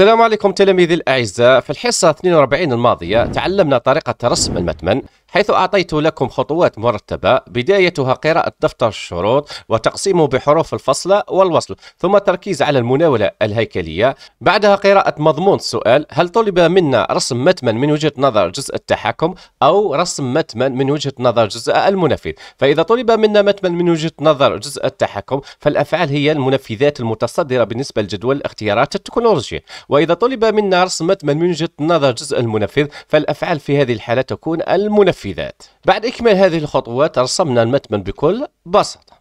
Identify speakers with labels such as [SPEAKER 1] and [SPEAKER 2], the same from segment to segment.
[SPEAKER 1] السلام عليكم تلاميذي الأعزاء في الحصة 42 الماضية تعلمنا طريقة رسم المتمن حيث أعطيت لكم خطوات مرتبة بدايتها قراءة دفتر الشروط وتقسيمه بحروف الفصلة والوصل ثم التركيز على المناولة الهيكلية بعدها قراءة مضمون السؤال هل طلب منا رسم متمن من وجهة نظر جزء التحكم أو رسم متمن من وجهة نظر جزء المنفذ فإذا طلب منا متمن من وجهة نظر جزء التحكم فالأفعال هي المنفذات المتصدرة بالنسبة لجدول الاختيارات التكنولوجية وإذا طلب منا رسم متمن من وجهة نظر جزء المنفذ فالأفعال في هذه الحالة تكون المنفذ المنفذات بعد إكمال هذه الخطوات رسمنا المتمن بكل بساطة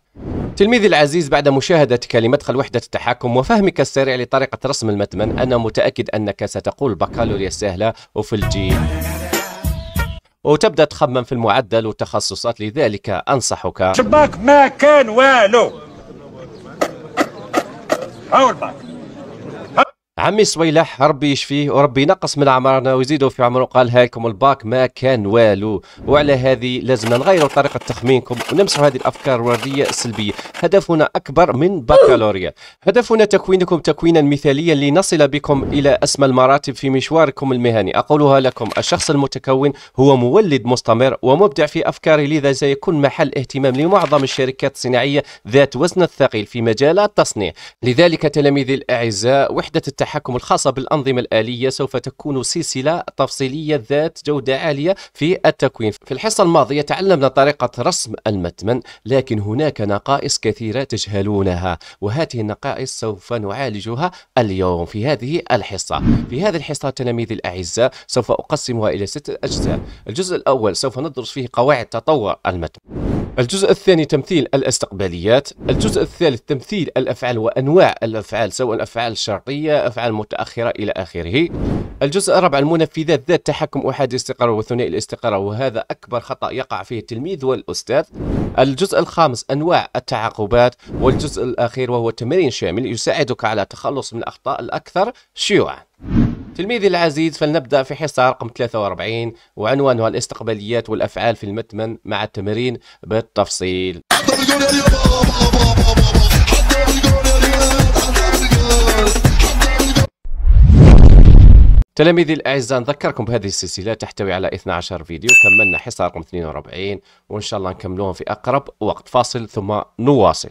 [SPEAKER 1] تلميذي العزيز بعد مشاهدتك لمدخل وحدة التحكم وفهمك السريع لطريقة رسم المتمن أنا متأكد أنك ستقول بكالوريا سهلة وفي الجي وتبدأ تخمم في المعدل والتخصصات لذلك أنصحك شباك ما كان والو أول باك عمي صويلح ربي يشفيه وربي ينقص من اعمارنا ويزيدوا في عمره قال هايكم الباك ما كان والو وعلى هذه لازمنا نغيروا طريقه تخمينكم ونمسحوا هذه الافكار الورديه السلبيه هدفنا اكبر من بكالوريا هدفنا تكوينكم تكوينا مثاليا لنصل بكم الى اسمى المراتب في مشواركم المهني اقولها لكم الشخص المتكون هو مولد مستمر ومبدع في افكاره لذا سيكون محل اهتمام لمعظم الشركات الصناعيه ذات وزن الثقيل في مجال التصنيع لذلك تلاميذي الاعزاء وحده التح- التحكم الخاصة بالأنظمة الآلية سوف تكون سلسلة تفصيلية ذات جودة عالية في التكوين في الحصة الماضية تعلمنا طريقة رسم المتمن لكن هناك نقائص كثيرة تجهلونها وهذه النقائص سوف نعالجها اليوم في هذه الحصة في هذه الحصة تلاميذي الأعزاء سوف أقسمها إلى ست أجزاء الجزء الأول سوف ندرس فيه قواعد تطور المتمن الجزء الثاني تمثيل الاستقباليات الجزء الثالث تمثيل الأفعال وأنواع الأفعال سواء أفعال شرطية أفعال متأخرة إلى آخره الجزء الرابع المنفذات ذات تحكم احادي استقرار وثنائي الاستقرار وهذا أكبر خطأ يقع فيه التلميذ والأستاذ الجزء الخامس أنواع التعاقبات والجزء الأخير وهو تمرين شامل يساعدك على التخلص من الأخطاء الأكثر شيوعا تلميذي العزيز فلنبدأ في حصة رقم 43 وعنوانها الاستقباليات والأفعال في المتمن مع التمرين بالتفصيل تلاميذي الاعزاء نذكركم بهذه السلسله تحتوي على 12 فيديو كملنا حصه رقم 42 وان شاء الله نكملوهم في اقرب وقت فاصل ثم نواصل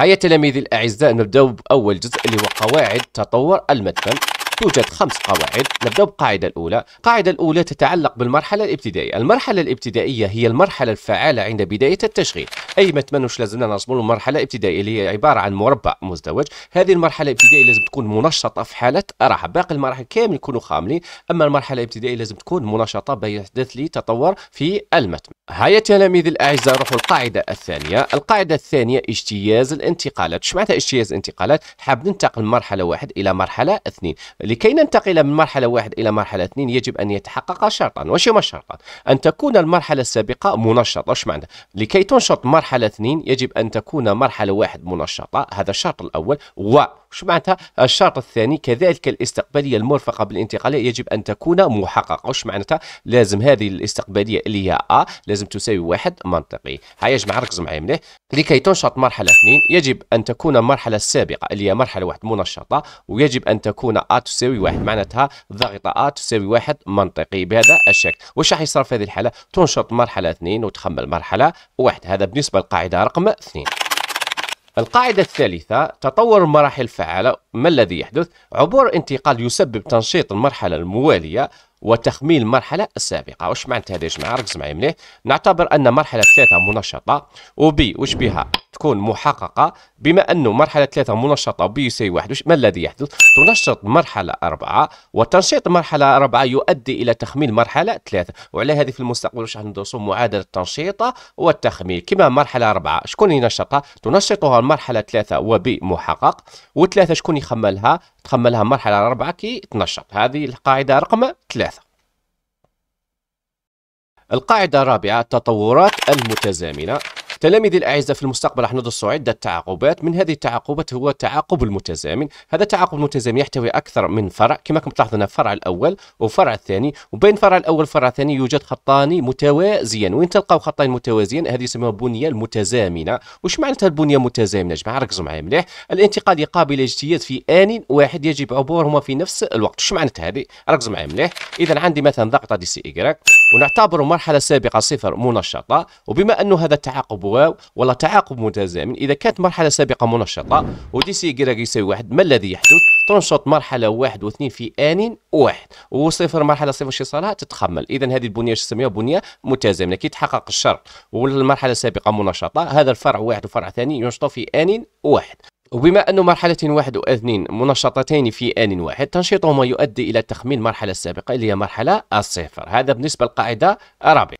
[SPEAKER 1] هيا تلاميذي الأعزاء نبدأ بأول جزء اللي هو قواعد تطور المدفن توجد خمس قواعد نبدأ بالقاعدة الأولى القاعدة الأولى تتعلق بالمرحلة الابتدائية المرحلة الابتدائية هي المرحلة الفعالة عند بداية التشغيل أي ما تمنوش لازمنا نرسموا مرحلة ابتدائية اللي هي عبارة عن مربع مزدوج هذه المرحلة الابتدائية لازم تكون منشطة في حالة راحة باقي المراحل كامل يكونوا خاملين أما المرحلة الابتدائية لازم تكون منشطة بيحدث لي تطور في المتن هيا تلاميذ الأعزاء نروحوا القاعدة الثانية القاعدة الثانية اجتياز الانتقالات شو معناتها اجتياز الانتقالات حاب ننتقل من مرحلة واحد إلى مرحلة اثنين لكي ننتقل من مرحلة واحد إلى مرحلة اثنين يجب أن يتحقق شرطا وش ما الشرط أن تكون المرحلة السابقة منشطة وش معنى؟ لكي تنشط مرحلة اثنين يجب أن تكون مرحلة واحد منشطة هذا الشرط الأول و وش معناتها الشرط الثاني كذلك الاستقبالية المرفقة بالانتقالية يجب أن تكون محققة وش معناتها لازم هذه الاستقبالية اللي هي أ لازم تساوي واحد منطقي هيا يا جماعة ركزوا معايا مليح لكي تنشط مرحلة اثنين يجب أن تكون المرحلة السابقة اللي هي مرحلة واحد منشطة ويجب أن تكون أ تساوي واحد معناتها ضغطة أ تساوي واحد منطقي بهذا الشكل وش راح يصير في هذه الحالة تنشط مرحلة اثنين وتخمل مرحلة واحد هذا بالنسبة للقاعدة رقم اثنين القاعدة الثالثة تطور المراحل الفعالة ما الذي يحدث؟ عبور انتقال يسبب تنشيط المرحلة الموالية وتخميل المرحلة السابقة واش معناتها هذا يا جماعة ركز معايا مليح نعتبر أن مرحلة ثلاثة منشطة وبي وش بها تكون محققة بما أنه مرحلة ثلاثة منشطة بيساوي واحد ما الذي يحدث؟ تنشط مرحلة أربعة وتنشيط مرحلة أربعة يؤدي إلى تخميل مرحلة ثلاثة وعلى هذه في المستقبل واش ندرسوا معادلة التنشيط والتخميل كما مرحلة أربعة شكون ينشطها؟ تنشطها المرحلة ثلاثة وبمحقق وثلاثة شكون يخملها؟ تخملها مرحلة أربعة كي تنشط هذه القاعدة رقم ثلاثة القاعدة الرابعة التطورات المتزامنة تلاميذي الاعزاء في المستقبل راح ندرسوا عده تعاقبات من هذه التعاقبات هو التعاقب المتزامن هذا التعاقب المتزامن يحتوي اكثر من فرع كما كنت تلاحظون الفرع الاول وفرع الثاني وبين الفرع الاول والفرع الثاني يوجد خطان متوازيان وين تلقاو خطين متوازيين هذه يسموها بنيه متزامنه واش معناتها البنيه المتزامنه يا جماعه ركزوا معايا مليح الانتقال قابل للاجتياز في ان واحد يجب عبورهما في نفس الوقت واش معناتها هذه ركزوا معايا مليح اذا عندي مثلا ضغطه دي سي ونعتبره مرحله سابقه صفر منشطه وبما انه هذا التعاقب واو ولا تعاقب متزامن اذا كانت مرحله سابقه منشطه ودي سي كراك يساوي واحد ما الذي يحدث تنشط مرحله واحد واثنين في ان واحد وصفر مرحله صفر انشصارها تتخمل اذا هذه البنيه نسميها بنيه متزامنه كي تحقق الشرط والمرحله السابقه منشطه هذا الفرع واحد وفرع ثاني ينشطوا في ان واحد وبما أن مرحلة واحد واثنين منشطتين في آن واحد تنشيطهما يؤدي إلى تخمين المرحلة السابقة اللي هي مرحلة الصفر هذا بالنسبة للقاعدة الرابعة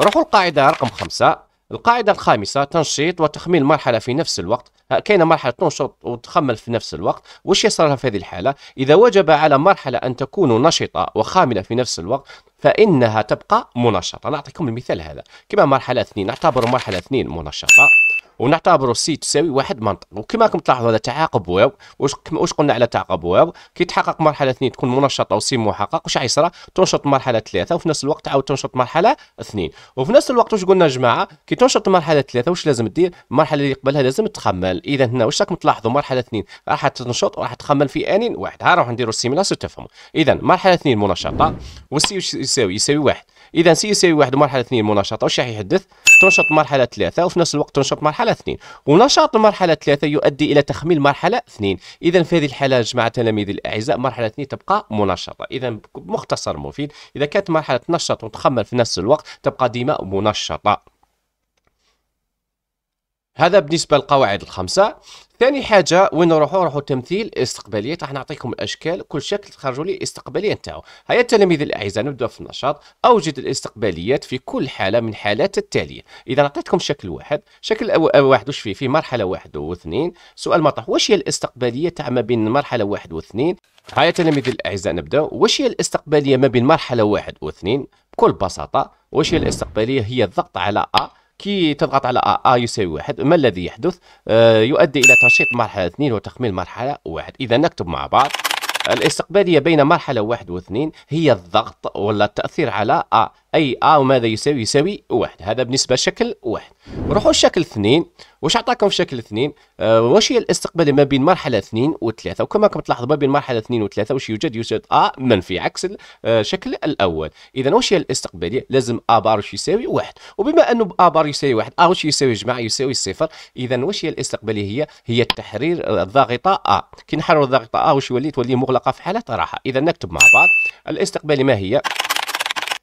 [SPEAKER 1] روحوا القاعدة رقم خمسة القاعدة الخامسة تنشيط وتخمين مرحلة في نفس الوقت كاينة مرحلة تنشط وتخمل في نفس الوقت وش يصرها في هذه الحالة إذا وجب على مرحلة أن تكون نشطة وخاملة في نفس الوقت فإنها تبقى منشطة نعطيكم المثال هذا كما مرحلة اثنين نعتبر مرحلة اثنين منشطة ونعتبروا سي تساوي واحد منطق وكما راكم تلاحظوا هذا تعاقب واو واش واش قلنا على تعاقب واو كي تحقق مرحله 2 تكون منشطه وسي محقق واش غيصرى تنشط مرحله 3 وفي نفس الوقت تعاود تنشط مرحله 2 وفي نفس الوقت واش قلنا يا جماعه كي تنشط مرحله 3 واش لازم دير المرحله اللي قبلها لازم تخمل اذا هنا واش راكم تلاحظوا مرحله 2 راح تنشط وراح تخمل في ان واحد ها نروح نديروا السيميلاس وتفهموا اذا مرحله 2 منشطه والسي يساوي يساوي واحد اذا سي يساوي واحد مرحله اثنين منشطه واش راح يحدث تنشط مرحله ثلاثه وفي نفس الوقت تنشط مرحله اثنين ونشاط المرحله ثلاثه يؤدي الى تخميل مرحله اثنين اذا في هذه الحاله جماعه تلاميذي الاعزاء مرحله اثنين تبقى منشطه اذا مختصر مفيد اذا كانت مرحله تنشط وتخمل في نفس الوقت تبقى ديما منشطه هذا بالنسبة للقواعد الخمسة ثاني حاجه وين نروحوا نروحوا التمثيل استقبالية راح نعطيكم الاشكال كل شكل تخرجوا لي الاستقباليه نتاعو هيا التلاميذ الاعزاء نبدا في النشاط اوجد الاستقباليات في كل حاله من حالات التاليه اذا اعطيتكم شكل واحد شكل واحد وش فيه في مرحله واحد واثنين سؤال مطرح واش هي الاستقباليه تاع ما بين مرحله واحد واثنين هيا التلاميذ الاعزاء نبدا واش هي الاستقباليه ما بين مرحله واحد واثنين بكل بساطه واش هي الاستقباليه هي الضغط على ا كي تضغط على A, يساوي واحد ما الذي يحدث آه، يؤدي إلى تنشيط مرحلة اثنين وتخميل مرحلة واحد إذا نكتب مع بعض الاستقبالية بين مرحلة واحد واثنين هي الضغط ولا التأثير على A اي ا آه وماذا يساوي يساوي واحد هذا بالنسبه لشكل واحد نروحوا لشكل اثنين واش عطاكم في شكل اثنين أه واش هي الاستقبال ما بين مرحله اثنين وثلاثه وكما راكم تلاحظوا ما بين مرحله اثنين وثلاثه واش يوجد يوجد ا منفي عكس الشكل آه، الاول اذا واش هي الاستقباليه لازم ا بار واش يساوي واحد وبما انه ا بار يساوي واحد ا واش يساوي جمع جماعه يساوي صفر اذا واش هي الاستقباليه هي هي التحرير آه، الضاغطه ا كي نحرر الضاغطه ا واش يولي تولي مغلقه في حاله راحه اذا نكتب مع بعض الاستقباليه ما هي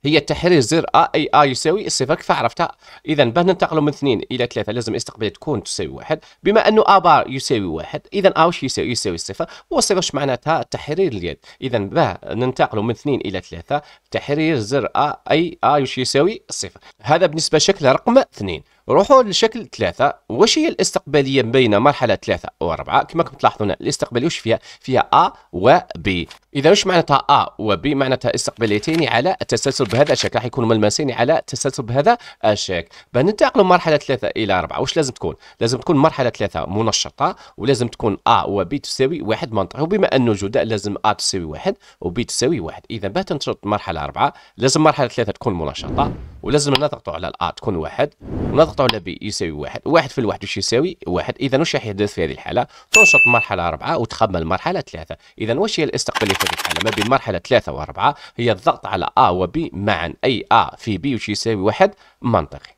[SPEAKER 1] هي تحرير زر ا اي ا يساوي الصفر كيف عرفتها اذا باه ننتقلوا من اثنين الى ثلاثه لازم استقبال تكون تساوي واحد بما انه ا بار يساوي واحد اذا ا واش يساوي يساوي الصفر والصفر واش معناتها تحرير اليد اذا باه ننتقلوا من اثنين الى ثلاثه تحرير زر ا اي ا واش يساوي الصفر هذا بالنسبه لشكل رقم اثنين روحوا للشكل ثلاثة واش هي الاستقبالية بين مرحلة ثلاثة وأربعة كما كنت تلاحظون الاستقبالية واش فيها فيها أ وبي إذا واش معناتها أ وبي معناتها استقباليتين على التسلسل بهذا الشكل راح يكونوا ملمسين على التسلسل بهذا الشكل بننتقلوا مرحلة ثلاثة إلى أربعة واش لازم تكون لازم تكون مرحلة ثلاثة منشطة ولازم تكون أ وبي تساوي واحد منطقي وبما أنه جداء لازم أ تساوي واحد وبي تساوي واحد إذا باه تنشط مرحلة أربعة لازم مرحلة ثلاثة تكون منشطة ولازم نضغطوا على الأ تكون واحد ونضغط طاولة بي يساوي واحد واحد في الواحد واش يساوي واحد إذا واش راح يحدث في هذه الحالة تنشط مرحلة أربعة وتخمل المرحلة ثلاثة إذا واش هي الاستقبالية في هذه الحالة ما بين مرحلة ثلاثة وأربعة هي الضغط على أ وبي معا أي أ في بي واش يساوي واحد منطقي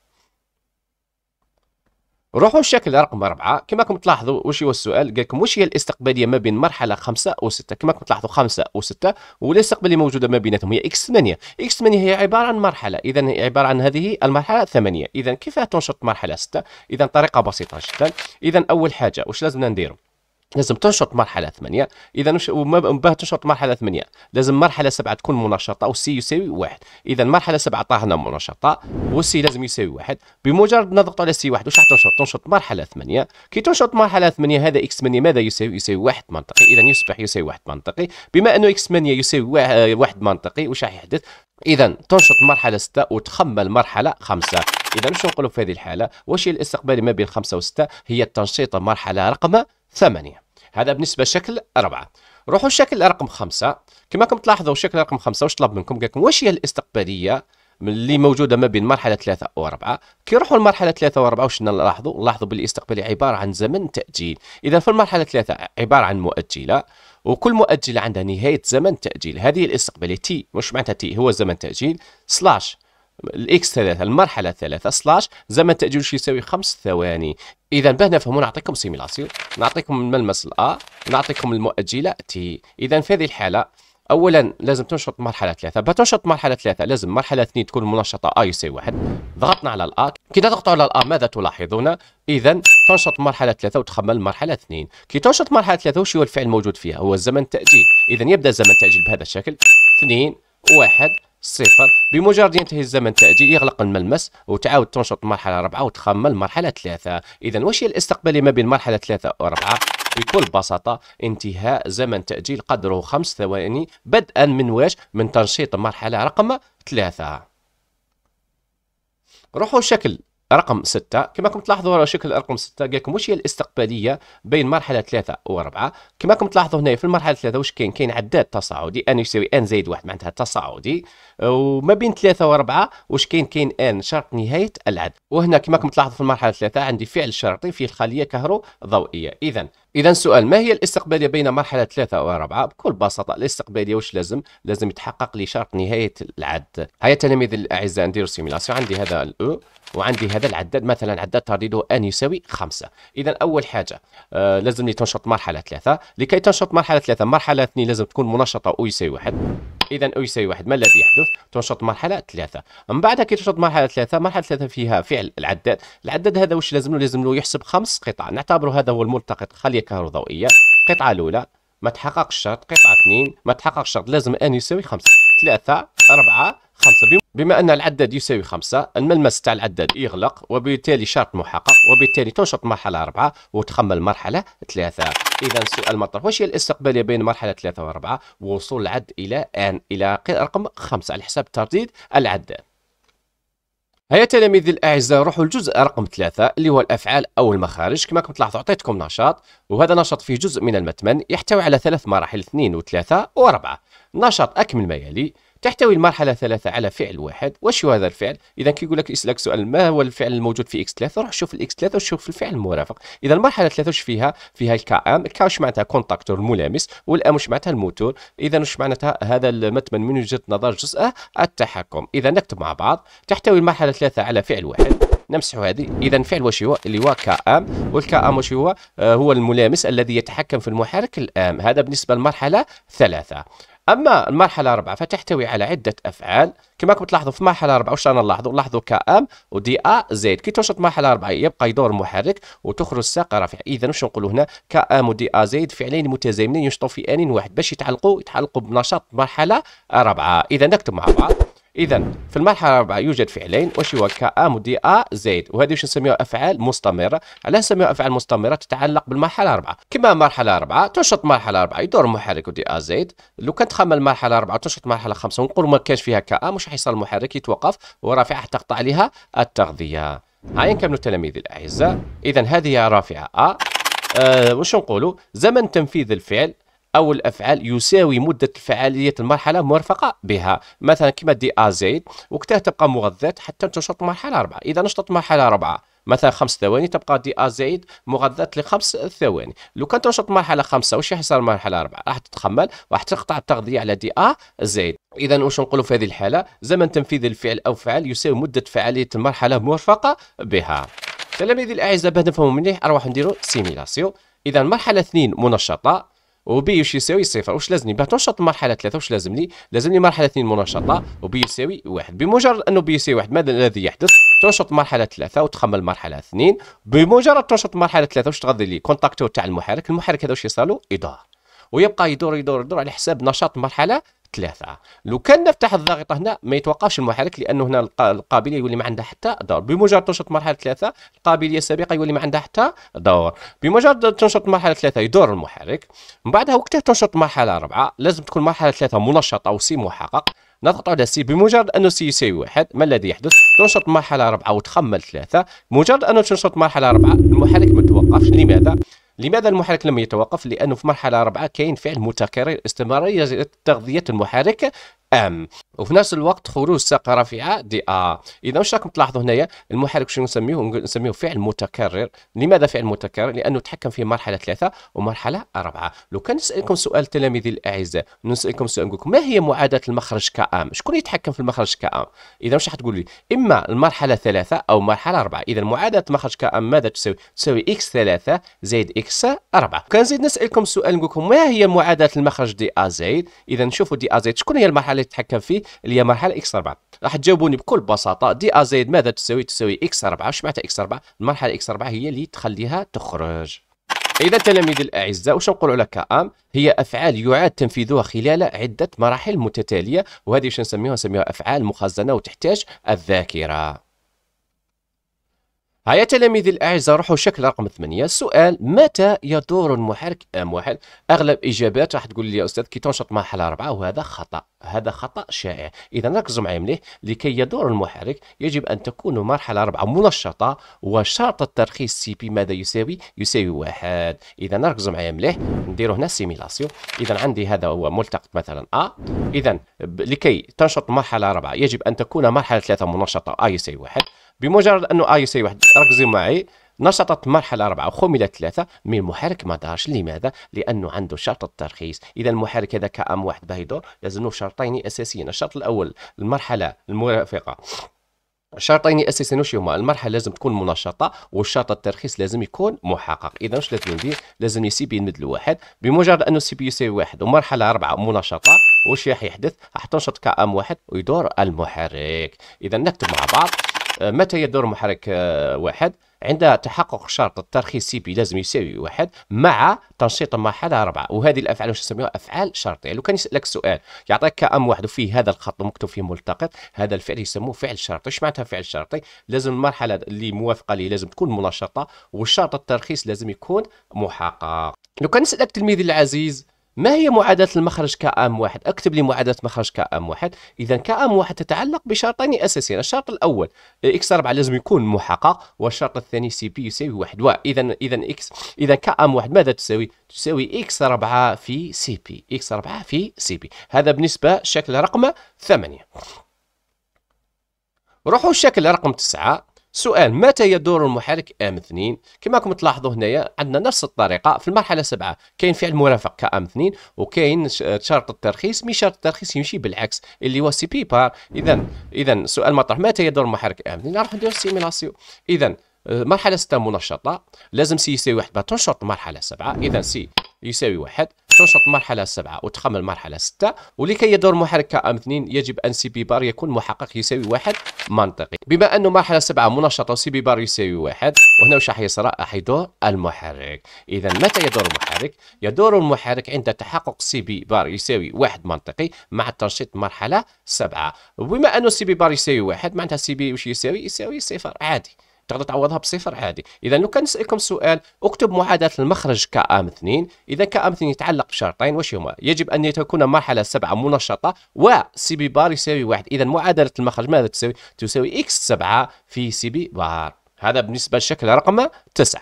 [SPEAKER 1] روحوا الشكل رقم أربعة كما راكم تلاحظوا واش هو السؤال قال لكم واش هي الاستقبالية ما بين مرحلة خمسة وستة كما راكم تلاحظوا خمسة وستة والاستقبالية موجودة ما بيناتهم هي اكس 8 اكس 8 هي عبارة عن مرحلة إذا عبارة عن هذه المرحلة ثمانية إذا كيف تنشط مرحلة ستة إذا طريقة بسيطة جدا إذا أول حاجة واش لازمنا نديرو لازم تنشط مرحله ثمانية اذا مش... ومن تنشط مرحله ثمانية لازم مرحله سبعة تكون منشطه وسي يساوي واحد اذا مرحله سبعة طاهنا منشطه وسي لازم يساوي واحد بمجرد نضغط على سي واحد وش راح تنشط تنشط مرحله ثمانية كي تنشط مرحله ثمانية هذا اكس ثمانيه ماذا يساوي يساوي واحد منطقي اذا يصبح يساوي واحد منطقي بما انه اكس ثمانيه يساوي آه، واحد منطقي وش راح يحدث اذا تنشط مرحله سته وتخمل مرحله خمسه اذا واش نقولوا في هذه الحاله واش الاستقبال ما بين خمسه وسته هي التنشيط مرحله رقم ثمانية هذا بالنسبة شكل أربعة روحوا الشكل رقم خمسة كما كم تلاحظوا الشكل رقم خمسة واش طلب منكم قال لكم واش هي الاستقبالية اللي موجودة ما بين مرحلة ثلاثة وأربعة كي روحوا المرحلة ثلاثة وأربعة واش نلاحظوا نلاحظوا بالاستقبالية عبارة عن زمن تأجيل إذا في المرحلة ثلاثة عبارة عن مؤجلة وكل مؤجلة عندها نهاية زمن تأجيل هذه الاستقبالية تي واش معناتها تي هو زمن تأجيل سلاش الاكس ثلاثة المرحلة ثلاثة سلاش زمن تأجيل شي يساوي خمس ثواني إذا باه نفهمو نعطيكم سيميلاسيون نعطيكم الملمس الأ نعطيكم المؤجلة تي إذا في هذه الحالة اولا لازم تنشط مرحله ثلاثه باش تنشط مرحله ثلاثه لازم مرحله اثنين تكون منشطه ا يساوي واحد ضغطنا على الا كي تضغطوا على الا ماذا تلاحظون اذا تنشط مرحله ثلاثه وتخمل مرحله اثنين كي تنشط مرحله ثلاثه وش هو الفعل الموجود فيها هو الزمن التاجيل اذا يبدا زمن التاجيل بهذا الشكل اثنين واحد صفر بمجرد ينتهي الزمن التأجيل يغلق الملمس وتعاود تنشط مرحلة ربعة وتخمل مرحلة ثلاثة إذا واش هي الاستقبالي ما بين مرحلة ثلاثة وربعة بكل بساطة انتهاء زمن تأجيل قدره خمس ثواني بدءا من واش من تنشيط المرحلة رقم ثلاثة روحوا شكل رقم ستة كما راكم تلاحظوا على شكل رقم ستة قالكم واش هي الاستقبالية بين مرحلة ثلاثة وربعة كما راكم تلاحظوا هنا في المرحلة ثلاثة واش كاين كاين عداد تصاعدي ان يساوي ان زائد واحد معناتها تصاعدي وما بين ثلاثة وأربعة واش كاين كاين ان شرط نهاية العد وهنا كما راكم تلاحظوا في المرحلة ثلاثة عندي فعل شرطي في الخلية كهرو ضوئية إذا إذا السؤال ما هي الاستقبالية بين مرحلة ثلاثة وأربعة بكل بساطة الاستقبالية واش لازم لازم يتحقق لي شرط نهاية العد هيا تلاميذ الأعزاء نديرو سيميلاسيون عندي هذا الأو وعندي هذا العداد مثلا عداد ترديده ان يساوي خمسة اذا اول حاجه آه لازم لي تنشط مرحله ثلاثه لكي تنشط مرحله ثلاثه مرحله اثنين لازم تكون منشطه او يساوي واحد اذا او يساوي واحد ما الذي يحدث تنشط مرحله ثلاثه من بعد كي تنشط مرحله ثلاثه مرحله ثلاثه فيها فعل العداد العداد هذا واش لازم له لازم له يحسب خمس قطع نعتبره هذا هو الملتقط خليه كهروضوئيه قطعه الاولى ما تحققش الشرط قطعه اثنين ما تحققش الشرط لازم ان يساوي خمسه ثلاثه اربعه خمسة بما أن العداد يساوي خمسة الملمس تاع العداد يغلق وبالتالي شرط محقق وبالتالي تنشط مرحلة أربعة وتخمل مرحلة ثلاثة إذا السؤال المطروح واش هي الاستقبالية بين مرحلة ثلاثة وأربعة ووصول العد إلى أن إلى رقم خمسة على حساب ترديد العداد هيا تلاميذي الاعزاء روحوا الجزء رقم ثلاثة اللي هو الافعال او المخارج كما كنت تلاحظوا عطيتكم نشاط وهذا نشاط فيه جزء من المتمن يحتوي على ثلاث مراحل اثنين وثلاثة واربعة نشاط اكمل ما يلي تحتوي المرحلة ثلاثة على فعل واحد وش هو هذا الفعل؟ إذا كي يقول لك يسألك سؤال ما هو الفعل الموجود في إكس 3 روح شوف الإكس 3 وشوف الفعل المرافق إذا المرحلة ثلاثة وش فيها؟ فيها الكا أم الكا وش معناتها كونتاكتور الملامس والأم وش معناتها الموتور إذا وش معناتها هذا المتمن من وجهة نظر جزء التحكم إذا نكتب مع بعض تحتوي المرحلة ثلاثة على فعل واحد نمسحوا هذه اذا فعل واش هو اللي هو كا ام والكا ام واش هو آه هو الملامس الذي يتحكم في المحرك الام هذا بالنسبه للمرحله ثلاثه اما المرحله الرابعه فتحتوي على عده افعال كما كنت تلاحظوا في مرحله الرابعه واش رانا نلاحظوا نلاحظوا كام ودي ا زد كي توصل مرحله الرابعه يبقى يدور المحرك وتخرج ساقه رافعه اذا واش نقولوا هنا كام ودي ا زد فعلين متزامنين ينشطوا في ان واحد باش يتعلقوا يتعلقوا بنشاط مرحله الرابعه اذا نكتب مع بعض اذا في المرحله الرابعه يوجد فعلين واش هو أم ودي ا زيد وهذه واش نسميوها افعال مستمره علاه نسميوها افعال مستمره تتعلق بالمرحله الرابعه كما مرحله اربعه تنشط مرحله اربعه يدور المحرك دي ا زيد لو كانت خمل مرحله اربعه تنشط مرحله خمسه ونقول ما كانش فيها كا واش حيصل المحرك يتوقف ورافعه تقطع عليها التغذيه هاي نكملوا تلاميذي الاعزاء اذا هذه هي رافعه ا أه وش نقولوا زمن تنفيذ الفعل أو الأفعال يساوي مدة فعالية المرحلة المرفقة بها مثلا كما دي أ زائد وقتها تبقى مغذات حتى تنشط مرحلة أربعة إذا نشطت مرحلة أربعة مثلا خمس ثواني تبقى دي أ زائد مغذاة لخمس ثواني لو كان تنشط مرحلة خمسة وش يحصل مرحلة أربعة راح تتخمل وراح تقطع التغذية على دي أ زائد إذا واش نقولوا في هذه الحالة زمن تنفيذ الفعل أو فعل يساوي مدة فعالية المرحلة المرفقة بها تلاميذي الأعزاء باه نفهموا مليح اروح نديروا سيميلاسيون إذا مرحلة اثنين منشطة وبي واش يساوي صفر واش لازمني باه تنشط المرحله ثلاثه واش لازمني لازمني مرحله اثنين منشطه وبي يساوي واحد بمجرد انه بي يساوي واحد ماذا الذي يحدث تنشط مرحله ثلاثه وتخمل مرحله اثنين بمجرد تنشط مرحله ثلاثه واش تغذي لي كونتاكتور تاع المحرك المحرك هذا واش يصالو يدور ويبقى يدور يدور يدور على حساب نشاط مرحله ثلاثة لو كان نفتح الضاغطة هنا ما يتوقفش المحرك لأنه هنا القابلية يولي ما عندها حتى دور بمجرد تنشط مرحلة ثلاثة القابلية السابقة يولي ما عندها حتى دور بمجرد تنشط مرحلة ثلاثة يدور المحرك من بعدها وقتها تنشط مرحلة أربعة لازم تكون مرحلة ثلاثة منشطة أو سي محقق نضغط على سي بمجرد انه سي يساوي واحد ما الذي يحدث؟ تنشط مرحلة أربعة وتخمل ثلاثة مجرد أنه تنشط مرحلة أربعة المحرك ما توقفش لماذا؟ لماذا المحرك لم يتوقف؟ لأنه في مرحلة رابعة كاين فعل متكرر استمرارية تغذية المحرك ام وفي نفس الوقت خروج ساق رافعه دي ا اذا واش راكم تلاحظوا هنايا المحرك شنو نسميه نسميه فعل متكرر لماذا فعل متكرر لانه تحكم في مرحله ثلاثه ومرحله اربعه لو كان نسالكم سؤال تلاميذي الاعزاء نسالكم سؤال نقول ما هي معادله المخرج كام شكون يتحكم في المخرج كام اذا واش راح تقول لي اما المرحله ثلاثه او مرحله اربعه اذا معادله مخرج كام ماذا تساوي تساوي اكس ثلاثه زائد اكس اربعه كان زيد نسالكم سؤال نقول لكم ما هي معادله المخرج دي ا زائد اذا نشوفوا دي ا زائد شكون هي المرحله يتحكم فيه اللي هي مرحله اكس 4 راح تجاوبوني بكل بساطه دي ا زائد ماذا تساوي تساوي اكس 4 واش معناتها اكس 4 المرحله اكس 4 هي اللي تخليها تخرج إذا تلاميذ الأعزاء واش نقول على كأم هي أفعال يعاد تنفيذها خلال عدة مراحل متتالية وهذه واش نسميوها نسميوها أفعال مخزنة وتحتاج الذاكرة هيا تلاميذي الأعزاء روحوا شكل رقم 8 السؤال متى يدور المحرك ام آه، واحد أغلب إجابات راح تقول لي يا أستاذ كي تنشط مرحلة 4 وهذا خطأ هذا خطأ شائع إذا ركزوا معي مليح لكي يدور المحرك يجب أن تكون مرحلة 4 منشطة وشرط الترخيص سي بي ماذا يساوي يساوي واحد إذا ركزوا معي مليح نديروا هنا سيميلاسيون إذا عندي هذا هو ملتقط مثلا أ إذا لكي تنشط مرحلة 4 يجب أن تكون مرحلة 3 منشطة أ يساوي واحد بمجرد أنه اي سي واحد ركزوا معي نشطت مرحلة أربعة وخملت ثلاثة من المحرك ما دارش لماذا؟ لأنه عنده شرط الترخيص إذا المحرك هذا كأم واحد باه يدور لازم شرطين أساسيين الشرط الأول المرحلة المرافقة شرطين اساسيين واش هما المرحله لازم تكون منشطه والشرط الترخيص لازم يكون محقق اذا واش لازم ندير لازم يسي بي نمد لواحد بمجرد انه السي بي يساوي واحد ومرحله اربعه منشطه واش راح يحدث راح تنشط كام واحد ويدور المحرك اذا نكتب مع بعض آه، متى يدور محرك آه، واحد عند تحقق شرط الترخيص سي بي لازم يساوي واحد مع تنشيط محلها أربعة وهذه الأفعال واش نسميوها أفعال شرطية لو كان يسألك سؤال يعطيك كأم واحد وفيه هذا الخط مكتوب فيه ملتقط هذا الفعل يسموه فعل شرطي واش معناتها فعل شرطي لازم المرحلة اللي موافقة ليه لازم تكون منشطة والشرط الترخيص لازم يكون محقق لو كان نسألك تلميذي العزيز ما هي معادلة المخرج كأم واحد؟ اكتب لي معادلة مخرج كأم واحد، إذا كأم واحد تتعلق بشرطين أساسيين، الشرط الأول إيه، إكس 4 لازم يكون محقق، والشرط الثاني سي بي يساوي واحد، وإذا إذا إكس إذا كأم واحد ماذا تساوي؟ تساوي إكس 4 في سي بي، إكس 4 في سي بي، هذا بالنسبة شكل رقم ثمانية. روحوا الشكل رقم تسعة. سؤال متى يدور المحرك ام 2 كما راكم تلاحظوا هنايا عندنا نفس الطريقه في المرحله 7 كاين فعل مرافق كام 2 وكاين شرط الترخيص مي شرط الترخيص يمشي بالعكس اللي هو سي بي بار اذا اذا السؤال مطرح متى يدور المحرك ام 2 نروح ندير سيميلاسيون اذا آه، مرحله 6 منشطه لازم سي يساوي واحد باتون شرط مرحله 7 اذا سي يساوي واحد تنشط المرحلة سبعة وتخمل المرحلة ستة ولكي يدور محرك كام اثنين يجب أن سي بي بار يكون محقق يساوي واحد منطقي بما أنه مرحلة سبعة منشطة وسي بي بار يساوي واحد وهنا واش راح يصرى راح يدور المحرك إذا متى يدور المحرك؟ يدور المحرك عند تحقق سي بي بار يساوي واحد منطقي مع تنشيط مرحلة سبعة وبما أنه سي بي بار يساوي واحد معناتها سي بي واش يساوي؟ يساوي صفر عادي تقدر تعوضها بصفر عادي اذا لو كان نسالكم سؤال اكتب معادله المخرج كام 2 اذا كام 2 يتعلق بشرطين واش هما يجب ان تكون مرحله 7 منشطه و سي بي بار يساوي 1 اذا معادله المخرج ماذا تساوي تساوي اكس 7 في سي بي بار هذا بالنسبه للشكل رقم 9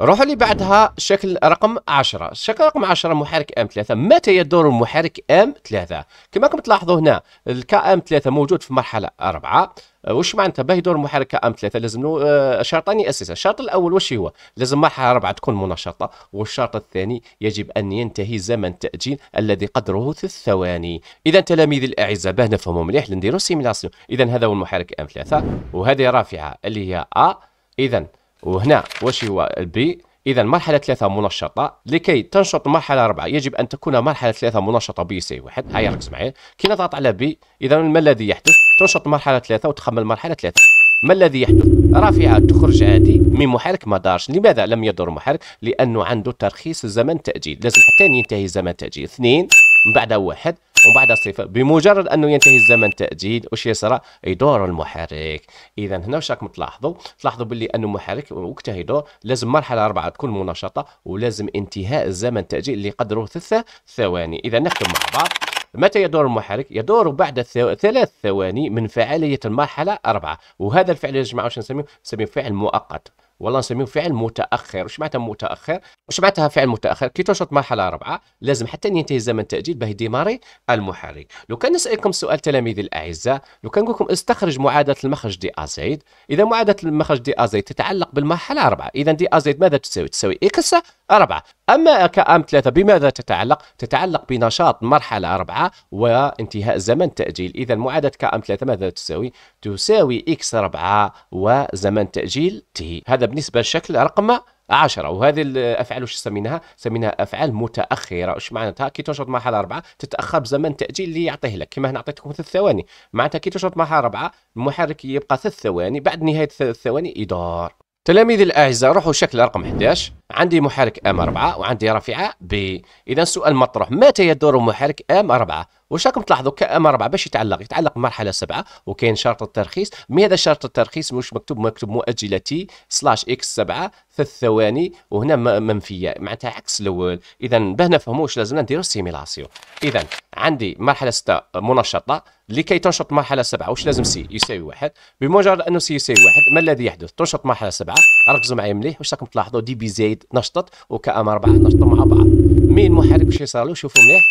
[SPEAKER 1] روحوا لي بعدها شكل رقم 10 شكل رقم 10 محرك ام 3 متى يدور المحرك ام 3 كما راكم تلاحظوا هنا الكام ام 3 موجود في مرحله 4 أه، واش معناتها باهي دور محركه ام ثلاثه لازم نو أه، شرطان ياسسها الشرط الاول واش هو لازم مرحله رابعه تكون منشطه والشرط الثاني يجب ان ينتهي زمن التاجيل الذي قدره ثلاث ثواني اذا تلاميذ الاعزاء باه نفهموا مليح نديروا سيميلاسيون اذا هذا هو المحرك ام ثلاثه وهذه رافعه اللي هي ا اذا وهنا واش هو بي إذا مرحلة ثلاثة منشطة لكي تنشط مرحلة أربعة يجب أن تكون مرحلة ثلاثة منشطة بي سي واحد هيا ركز معايا كي نضغط على بي إذا ما الذي يحدث تنشط مرحله ثلاثه وتخمل مرحله ثلاثه ما الذي يحدث؟ رافعة تخرج عادي من محرك ما دارش، لماذا لم يدور محرك؟ لأنه عنده ترخيص زمن تأجيل، لازم حتى ينتهي زمن تأجيل، اثنين من بعد واحد ومن بعد صفر، بمجرد أنه ينتهي الزمن تأجيل واش يصرى؟ يدور المحرك، إذا هنا واش راكم تلاحظوا؟ تلاحظوا باللي أنه المحرك وقتها يدور لازم مرحلة أربعة تكون منشطة ولازم انتهاء الزمن التأجيل اللي قدره ثلاثة ثواني، إذا نختم مع بعض متى يدور المحرك؟ يدور بعد ثلاث ثواني من فعالية المرحلة أربعة وهذا الفعل يا جماعة واش نسميه؟ نسميه فعل مؤقت والله نسميه فعل متاخر واش معناتها متاخر واش معناتها فعل متاخر كي توصل مرحله اربعه لازم حتى ينتهي زمن التاجيل باه ديماري المحرك لو كان نسالكم سؤال تلاميذي الاعزاء لو كان نقول لكم استخرج معادله المخرج دي ازيد اذا معادله المخرج دي ازيد تتعلق بالمرحله اربعه اذا دي ازيد ماذا تساوي تساوي اكس أربعة أما كأم ثلاثة بماذا تتعلق؟ تتعلق بنشاط مرحلة أربعة وانتهاء زمن تأجيل إذا معادلة كأم ثلاثة ماذا تساوي؟ تساوي إكس أربعة وزمن تأجيل تي هذا بالنسبة للشكل رقم عشرة وهذه الافعال واش سميناها سميناها افعال متاخره واش معناتها كي تنشط مرحله اربعه تتاخر بزمن تاجيل اللي يعطيه لك كما هنا عطيتكم ثلاث ثواني معناتها كي تنشط مرحله اربعه المحرك يبقى ثلاث ثواني بعد نهايه ثلاث ثواني يدور تلاميذ الأعزاء روحوا شكل رقم 11 عندي محرك ام 4 وعندي رافعه ب اذا السؤال مطروح متى يدور محرك ام 4 واش راكم تلاحظوا كام 4 باش يتعلق يتعلق مرحله 7 وكاين شرط الترخيص مي هذا شرط الترخيص مش مكتوب مكتوب مؤجله تي سلاش اكس 7 ثلاث ثواني وهنا منفيه معناتها عكس الاول اذا باه نفهموا واش لازمنا نديروا السيميلاسيون اذا عندي مرحله 6 منشطه لكي تنشط مرحله سبعه واش لازم سي يساوي واحد بمجرد انه سي يساوي واحد ما الذي يحدث تنشط مرحله سبعه ركزوا معايا مليح واش راكم تلاحظوا دي بي زايد نشطت ام اربعه نشطوا مع بعض مين المحرك واش يصير له شوفوا مليح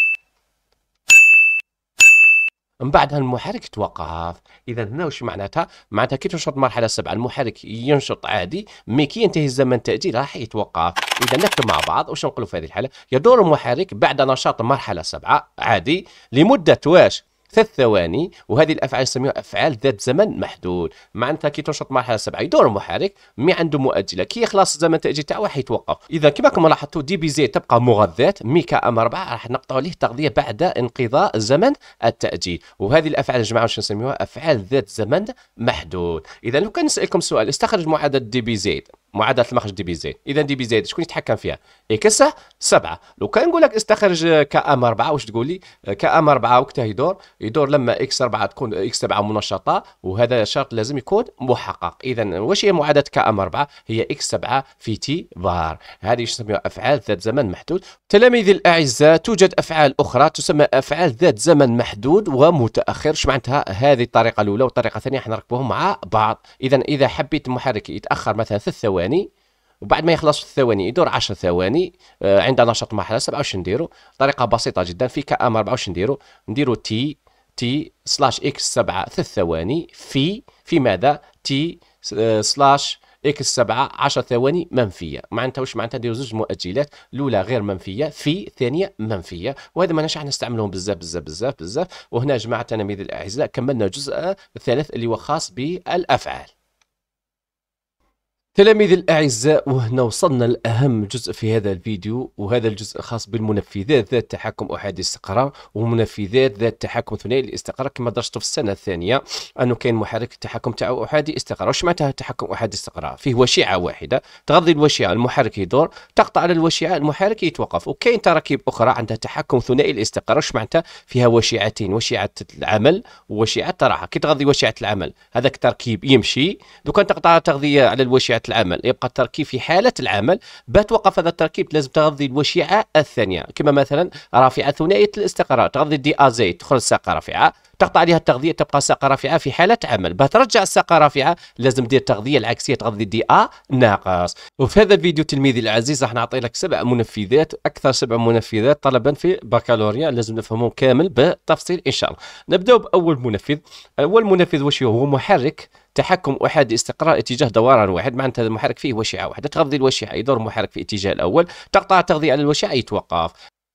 [SPEAKER 1] من بعدها المحرك توقف اذا هنا واش معناتها معناتها كي تنشط مرحله سبعه المحرك ينشط عادي مي كي ينتهي الزمن التاجيل راح يتوقف اذا نكتب مع بعض واش نقولوا في هذه الحاله يدور المحرك بعد نشاط مرحله سبعه عادي لمده واش ثلاث ثواني وهذه الافعال نسميها افعال ذات زمن محدود معناتها كي تنشط مرحله سبعه يدور المحرك مي عنده مؤجله كي يخلص الزمن التاجيل تاعو راح يتوقف اذا كما راكم لاحظتوا دي بي زي تبقى مغذات مي كا ام 4 راح نقطعوا عليه تغذيه بعد انقضاء زمن التاجيل وهذه الافعال يا جماعه واش نسميوها افعال ذات زمن محدود اذا لو كان نسالكم سؤال استخرج معادله دي بي زيد معادله المخرج دي بي زيد اذا دي بي زيد شكون يتحكم فيها اكس سبعه لو كان نقول لك استخرج كام 4 واش تقول لي كام 4 وقتها يدور يدور لما اكس 4 تكون اكس 7 منشطه وهذا شرط لازم يكون محقق اذا واش هي معادله كام 4 هي اكس 7 في تي بار هذه يسميها افعال ذات زمن محدود تلاميذي الاعزاء توجد افعال اخرى تسمى افعال ذات زمن محدود ومتاخر واش معناتها هذه الطريقه الاولى والطريقه الثانيه حنركبوهم مع بعض اذا اذا حبيت المحرك يتاخر مثلا ثلاث ثواني ثواني وبعد ما يخلص الثواني يدور 10 ثواني آه عند نشاط محرز واش نديرو طريقه بسيطه جدا في كام واش نديرو نديرو تي تي سلاش اكس 7 ثلاث ثواني في في ماذا تي سلاش اكس 7 10 ثواني منفيه معناتها واش معناتها نديرو زوج مؤجلات الاولى غير منفيه في الثانيه منفيه وهذا ما راح نستعملهم بزاف بزاف بزاف بزاف وهنا جماعه تلاميذ الاعزاء كملنا الجزء الثالث اللي هو خاص بالافعال تلاميذ الأعزاء وهنا وصلنا لأهم جزء في هذا الفيديو وهذا الجزء خاص بالمنفذات ذات تحكم أحادي استقرار ومنفذات ذات تحكم ثنائي الاستقرار كما درست في السنة الثانية أنه كاين محرك التحكم تاع أحادي استقرار واش معناتها تحكم أحادي استقرار فيه وشيعة واحدة تغذي الوشيعة المحرك يدور تقطع على الوشيعة المحرك يتوقف وكاين تراكيب أخرى عندها تحكم ثنائي الاستقرار واش معناتها فيها وشيعتين وشيعة العمل ووشيعة الراحة كي تغذي وشيعة العمل هذاك التركيب يمشي دوكا كان تقطع تغذية على الوشيعة العمل يبقى التركيب في حالة العمل بات وقف هذا التركيب لازم تغذي الوشيعة الثانية كما مثلا رافعة ثنائية الاستقرار تغذي الدي ازي تخرج ساقة رافعة تقطع عليها التغذية تبقى ساقة رافعة في حالة عمل باه ترجع الساقة رافعة لازم دير التغذية العكسية تغذي الدي ا ناقص وفي هذا الفيديو تلميذي العزيز راح نعطي لك سبع منفذات أكثر سبع منفذات طلبا في بكالوريا لازم نفهمهم كامل بالتفصيل إن شاء الله نبدأ بأول منفذ أول منفذ وش هو محرك تحكم احادي استقرار اتجاه دوران واحد معناتها هذا المحرك فيه وشعه واحده تغذي الوشعه يدور المحرك في الاتجاه الاول تقطع التغذيه على الوشعه يتوقف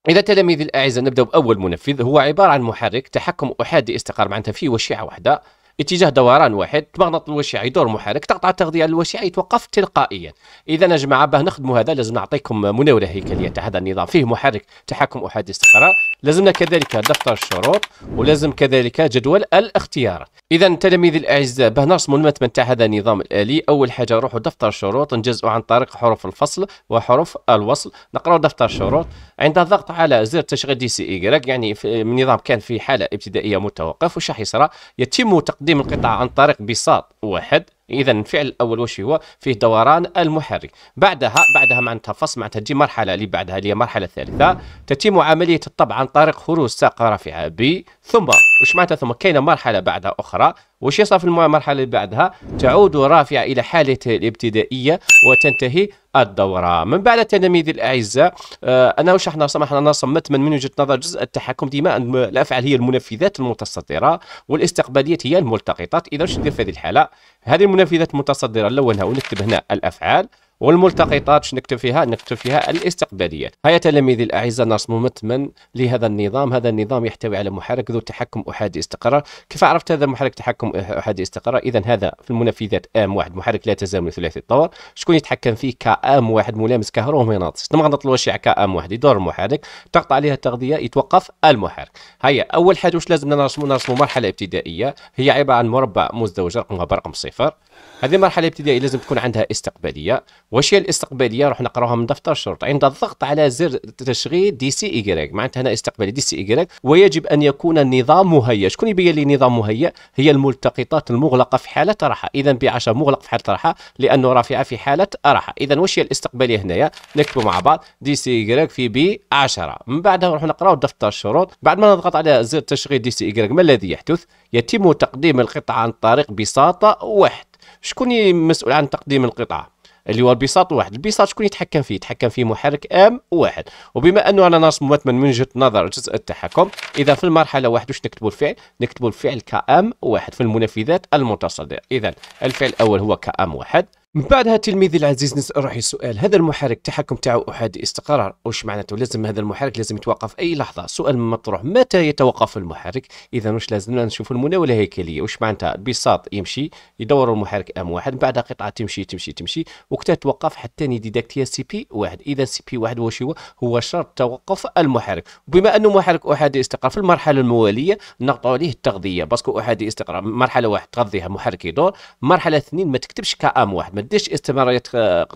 [SPEAKER 1] إذا تلاميذ الأعزة نبدأ بأول منفذ هو عبارة عن محرك تحكم أحادي استقرار معناتها فيه وشعة واحدة اتجاه دوران واحد تمغنط الوشعة يدور محرك تقطع التغذية على الوشعة يتوقف تلقائيا إذا يا جماعة باه نخدموا هذا لازم نعطيكم مناولة هيكلية تاع هذا النظام فيه محرك تحكم أحادي استقرار لازمنا كذلك دفتر الشروط ولازم كذلك جدول الاختيارات اذا تلاميذ الاعزاء باه نرسموا المتن تاع هذا النظام الالي اول حاجه نروحوا دفتر الشروط نجزئوا عن طريق حروف الفصل وحروف الوصل نقراوا دفتر الشروط عند الضغط على زر تشغيل دي سي ايكغيك يعني النظام كان في حاله ابتدائيه متوقف وش راح يصرى يتم تقديم القطع عن طريق بساط واحد اذا الفعل الاول واش هو فيه دوران المحرك بعدها بعدها معناتها فصل معناتها تجي مرحله اللي بعدها اللي هي المرحله الثالثه تتم عمليه الطبع عن طريق خروج ساق رافعه بي، ثم وش معناتها ثم كاينه مرحله بعدها اخرى وش يصير في المرحله اللي بعدها تعود رافعه الى حالتها الابتدائيه وتنتهي الدوره من بعد التلاميذ الاعزاء آه انا وش احنا سمحنا انا صمت من, من وجهه نظر جزء التحكم ديما الافعال هي المنفذات المتصدره والاستقباليات هي الملتقطات اذا وش ندير في هذه الحاله هذه المنفذات المتصدره نلونها ونكتب هنا الافعال والملتقطات شنو نكتب فيها نكتب فيها الاستقباليات هيا تلاميذي الاعزاء نرسم متمن لهذا النظام هذا النظام يحتوي على محرك ذو تحكم احادي استقرار كيف عرفت هذا المحرك تحكم احادي استقرار اذا هذا في المنفذات ام واحد محرك لا تزامن ثلاثي الطور شكون يتحكم فيه كام واحد ملامس كهرومغناطيس مغناطيس المغناط الوشع كام واحد يدور المحرك تقطع عليها التغذيه يتوقف المحرك هيا اول حاجه واش لازم نرسموا نرسموا مرحله ابتدائيه هي عباره عن مربع مزدوج رقمها برقم صفر هذه المرحله الابتدائيه لازم تكون عندها استقباليه واش هي الاستقباليه روح نقراوها من دفتر الشرط عند الضغط على زر تشغيل دي سي ايكغيك معناتها هنا استقبالي دي سي ايكغيك ويجب ان يكون النظام مهيئ شكون يبين لي نظام مهيئ هي الملتقطات المغلقه في حاله راحه اذا بي 10 مغلق في حاله راحه لانه رافعه في حاله راحه اذا واش هي الاستقباليه هنايا نكتبوا مع بعض دي سي ايكغيك في بي 10 من بعدها نروح نقراو دفتر الشروط بعد ما نضغط على زر تشغيل دي سي ايكغيك ما الذي يحدث يتم تقديم القطعه عن طريق بساطه واحده شكون مسؤول عن تقديم القطعه اللي هو البساط واحد البساط شكون يتحكم فيه يتحكم فيه محرك ام واحد وبما انه انا نرسم مثلا من وجهه نظر جزء التحكم اذا في المرحله واحد واش نكتبوا الفعل نكتبوا الفعل كام واحد في المنفذات المتصله اذا الفعل الاول هو كام واحد من بعدها تلميذي العزيز نسال روحي السؤال هذا المحرك التحكم تاعو احادي استقرار واش معناته لازم هذا المحرك لازم يتوقف اي لحظه سؤال مطروح متى يتوقف المحرك اذا واش لازمنا نشوف المناوله هيكليه واش معناتها البساط يمشي يدور المحرك ام واحد بعدها قطعه تمشي تمشي تمشي وقتها توقف حتى ديداكتيا سي بي واحد اذا سي بي واحد واش هو هو شرط توقف المحرك بما انه محرك احادي استقرار في المرحله المواليه نقطع عليه التغذيه باسكو احادي استقرار مرحله واحد تغذيها محرك يدور مرحله اثنين ما تكتبش كام واحد ما تديش استمراريه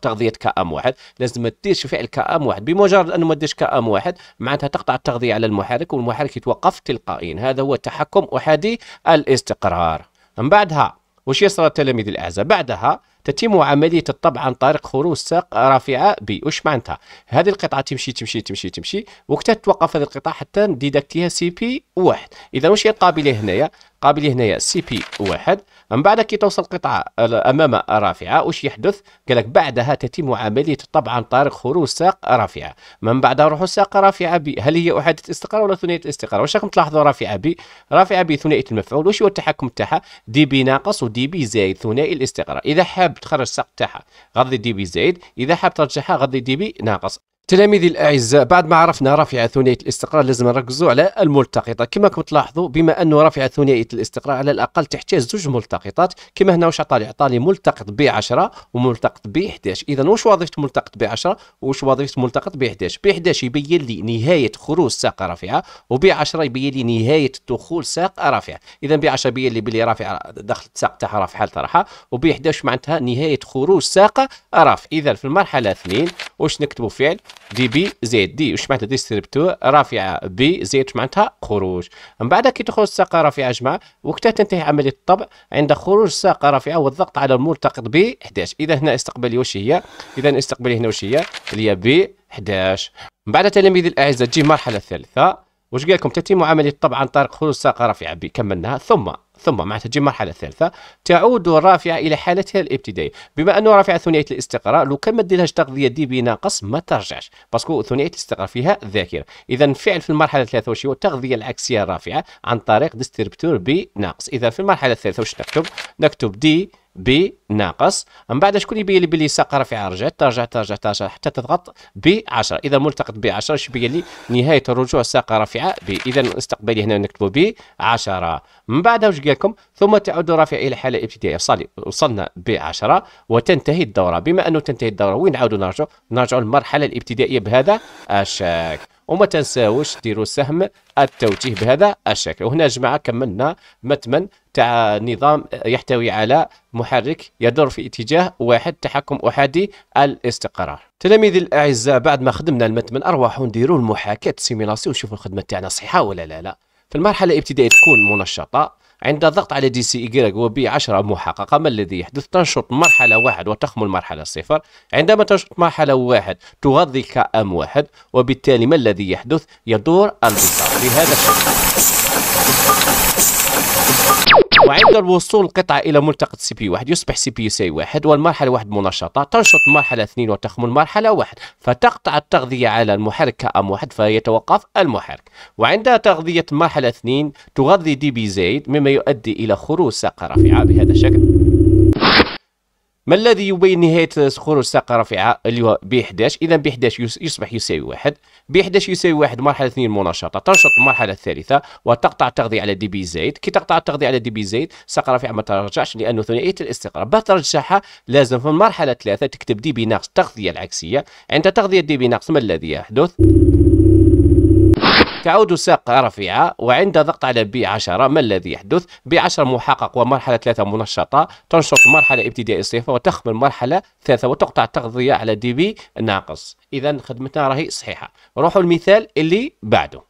[SPEAKER 1] تغذيه كام واحد لازم ما تديش فعل كام واحد بمجرد انه ما تديش كام واحد معناتها تقطع التغذيه على المحرك والمحرك يتوقف تلقائيا هذا هو تحكم احادي الاستقرار من بعدها وش يصير التلاميذ الاعزاء بعدها تتم عمليه الطبع عن طريق خروج ساق رافعه بي وش معناتها هذه القطعه تمشي تمشي تمشي تمشي وقتها تتوقف هذه القطعه حتى نديدكتيها سي بي واحد اذا وش هي القابله هنايا قابله هنايا سي بي واحد من بعد كي توصل قطعة آه، أمام رافعة وش يحدث؟ قال لك بعدها تتم عملية طبعا طارق خروج ساق رافعة من بعدها روحوا ساق رافعة بي هل هي أحادية استقرار ولا ثنائية استقرار؟ واش راكم تلاحظوا رافعة بي؟ رافعة بي ثنائية المفعول وش هو التحكم تاعها؟ دي بي ناقص ودي بي زايد ثنائي الاستقرار إذا حاب تخرج ساق تاعها غضي دي بي زايد إذا حاب ترجعها غضي دي بي ناقص تلاميذي الاعزاء بعد ما عرفنا رافعه ثنائيه الاستقرار لازم نركزوا على الملتقطه كما كنت تلاحظوا بما انه رافعه ثنائيه الاستقرار على الاقل تحتاج زوج ملتقطات كما هنا واش عطالي عطالي ملتقط ب 10 وملتقط ب 11 اذا واش وظيفه ملتقط ب 10 واش وظيفه ملتقط ب 11 ب 11 يبين لي نهايه خروج ساق رافعه وب 10 يبين لي نهايه دخول ساق رافعه اذا ب 10 يبين لي بلي رافعه دخلت ساق تاعها رافعه طرحه وب 11 معناتها نهايه خروج ساق رافع اذا في المرحله 2 واش نكتبوا فعل دي بي زيد دي واش معناتها ديستريبتور رافعه بي زيد واش معناتها خروج من بعد كي تخرج الساقه رافعه جماعه وقتها تنتهي عمليه الطبع عند خروج الساقه رافعه والضغط على الملتقط ب 11 اذا هنا استقبالي واش هي اذا استقبالي هنا واش هي اللي هي ب 11 من بعد تلاميذي الاعزاء تجي المرحله الثالثه واش قال لكم تتم عمليه الطبع عن طريق خروج الساقه رافعه بي كملناها ثم ثم مع تجي المرحلة الثالثة تعود الرافعة إلى حالتها الابتدائية بما أنه رافعة ثنائية الاستقراء لو كان ما ديرهاش تغذية دي بي ناقص ما ترجعش باسكو ثنائية الاستقراء فيها ذاكرة إذا فعل في المرحلة الثالثة واش هو التغذية العكسية الرافعة عن طريق ديستربتور بي ناقص إذا في المرحلة الثالثة واش نكتب نكتب دي ب ناقص من بعد شكون يبين لي بلي ساقه رافعه رجعت ترجع ترجع ترجع حتى تضغط ب 10 اذا ملتقط ب 10 اش يبين لي نهايه الرجوع ساقه رافعه ب اذا استقبالي هنا نكتبوا ب 10 من بعد واش قال لكم ثم تعود رافعه الى الحاله الابتدائيه صالي وصلنا ب 10 وتنتهي الدوره بما انه تنتهي الدوره وين نعاودوا نرجعوا نرجعوا للمرحله الابتدائيه بهذا الشكل وما تنساوش ديروا سهم التوجيه بهذا الشكل وهنا يا جماعه كملنا متمن تاع نظام يحتوي على محرك يدور في اتجاه واحد تحكم احادي الاستقرار تلاميذي الاعزاء بعد ما خدمنا المتمن ارواحوا نديروا المحاكاه سيميلاسيون ونشوفوا الخدمه تاعنا صحيحه ولا لا لا في المرحله الابتدائيه تكون منشطه عند الضغط على دي سي Y وب 10 محققة ما الذي يحدث؟ تنشط مرحلة واحد وتخمل مرحلة صفر عندما تنشط مرحلة واحد تغذي كأم واحد وبالتالي ما الذي يحدث؟ يدور البزار بهذا الشكل وعند الوصول القطعة إلى ملتقط سي بي واحد يصبح سي بي سي واحد والمرحلة واحد منشطة تنشط مرحلة اثنين وتخمن مرحلة واحد فتقطع التغذية على المحرك كأم واحد فيتوقف المحرك وعند تغذية مرحلة اثنين تغذي دي بي زيد مما يؤدي إلى خروج ساقة رافعة بهذا الشكل ما الذي يبين نهاية صخور الساقة رفيعة اللي هو ب 11 إذا ب 11 يصبح يساوي واحد ب 11 يساوي واحد مرحلة اثنين منشطة تنشط المرحلة الثالثة وتقطع التغذية على دي بي زائد كي تقطع التغذية على دي بي زائد الساقة رفيعة ما ترجعش لأنه ثنائية الاستقرار باه ترجعها لازم في المرحلة الثلاثة تكتب دي بي ناقص التغذية العكسية عند تغذية دي بي ناقص ما الذي يحدث تعود ساق رفيعة وعند ضغط على بي 10 ما الذي يحدث؟ بي 10 محقق ومرحلة ثلاثة منشطة تنشط مرحلة ابتدائية صفر وتخمل مرحلة ثلاثة وتقطع التغذية على دي بي ناقص إذا خدمتنا راهي صحيحة روحوا المثال اللي بعده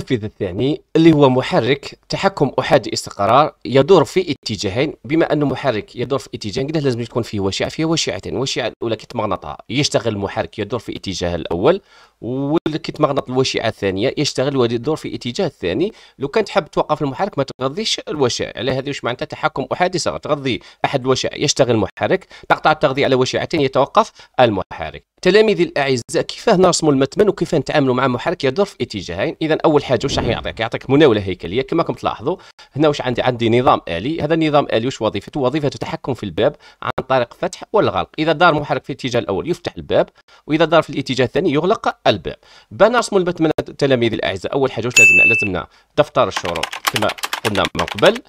[SPEAKER 1] التنفيذ الثاني اللي هو محرك تحكم احادي استقرار يدور في اتجاهين بما انه محرك يدور في اتجاهين قلنا لازم يكون فيه وشيعه فيه وشيعتين الوشيعه الاولى كتمغنطها يشتغل المحرك يدور في اتجاه الاول والكتمغنط الوشيعه الثانيه يشتغل ولي الدور في اتجاه الثاني لو كانت حاب توقف المحرك ما تغذيش الوشع على هذه واش معناتها تحكم احادي تغذي احد الوشع يشتغل المحرك تقطع التغذيه على وشيعتين يتوقف المحرك تلاميذي الاعزاء كيفاه نرسموا المتمن وكيفاه نتعاملوا مع محرك يدور في اتجاهين اذا اول حاجه واش راح يعطيك يعطيك مناوله هيكليه كما راكم تلاحظوا هنا واش عندي عندي نظام الي هذا النظام الي واش وظيفته وظيفته تحكم في الباب عن طريق فتح والغلق اذا دار محرك في الاتجاه الاول يفتح الباب واذا دار في الاتجاه الثاني يغلق البيع بنا رسم البث من التلاميذ الاعزاء اول حاجه واش لازمنا لازمنا دفتر الشروط كما قلنا من قبل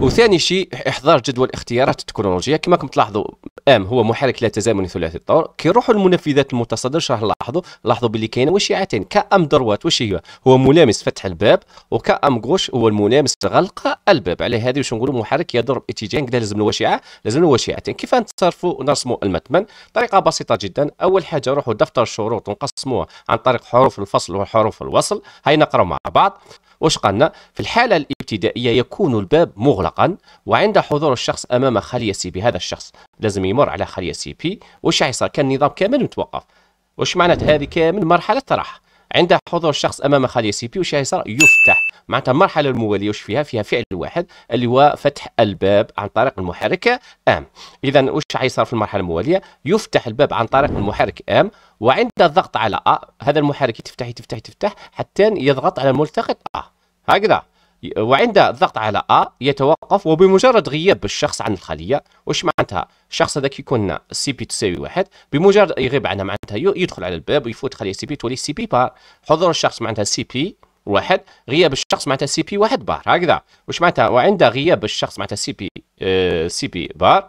[SPEAKER 1] وثاني شيء احضار جدول اختيارات التكنولوجيا كما كنت تلاحظوا ام هو محرك لا تزامن ثلاثي الطور كي نروحوا للمنفذات المتصدر راح نلاحظوا لاحظوا باللي كاين وشيعتين كام دروات واش هي هو ملامس فتح الباب وكام غوش هو الملامس غلق الباب على هذه واش نقولوا محرك يدور باتجاه كذا لازم له وشيعه لازم له وشيعتين كيف نتصرفوا نرسموا المتمن طريقه بسيطه جدا اول حاجه نروحوا دفتر الشروط ونقسموها عن طريق حروف الفصل وحروف الوصل هاي نقراو مع بعض واش قالنا في الحالة الابتدائية يكون الباب مغلقا وعند حضور الشخص أمام خلية سي بي هذا الشخص لازم يمر على خلية سي بي واش حيصير كان النظام كامل متوقف واش معناتها هذه كامل مرحلة طرح عند حضور الشخص امام خليه سي بي واش يصير يفتح معناتها المرحله المواليه واش فيها فيها فعل واحد اللي هو فتح الباب عن طريق المحرك ام اذا واش حيصير في المرحله المواليه يفتح الباب عن طريق المحرك ام وعند الضغط على ا هذا المحرك تفتح تفتح تفتح حتى يضغط على ملتقط ا هكذا وعند الضغط على ا يتوقف وبمجرد غياب الشخص عن الخلية واش معناتها الشخص هذا كيكون سي بي تساوي واحد بمجرد يغيب عنها معناتها يدخل على الباب ويفوت خلية سي بي تولي سي بي بار حضور الشخص معناتها سي بي واحد غياب الشخص معناتها سي بي واحد بار هكذا واش معناتها وعند غياب الشخص معناتها سي بي آه سي بي بار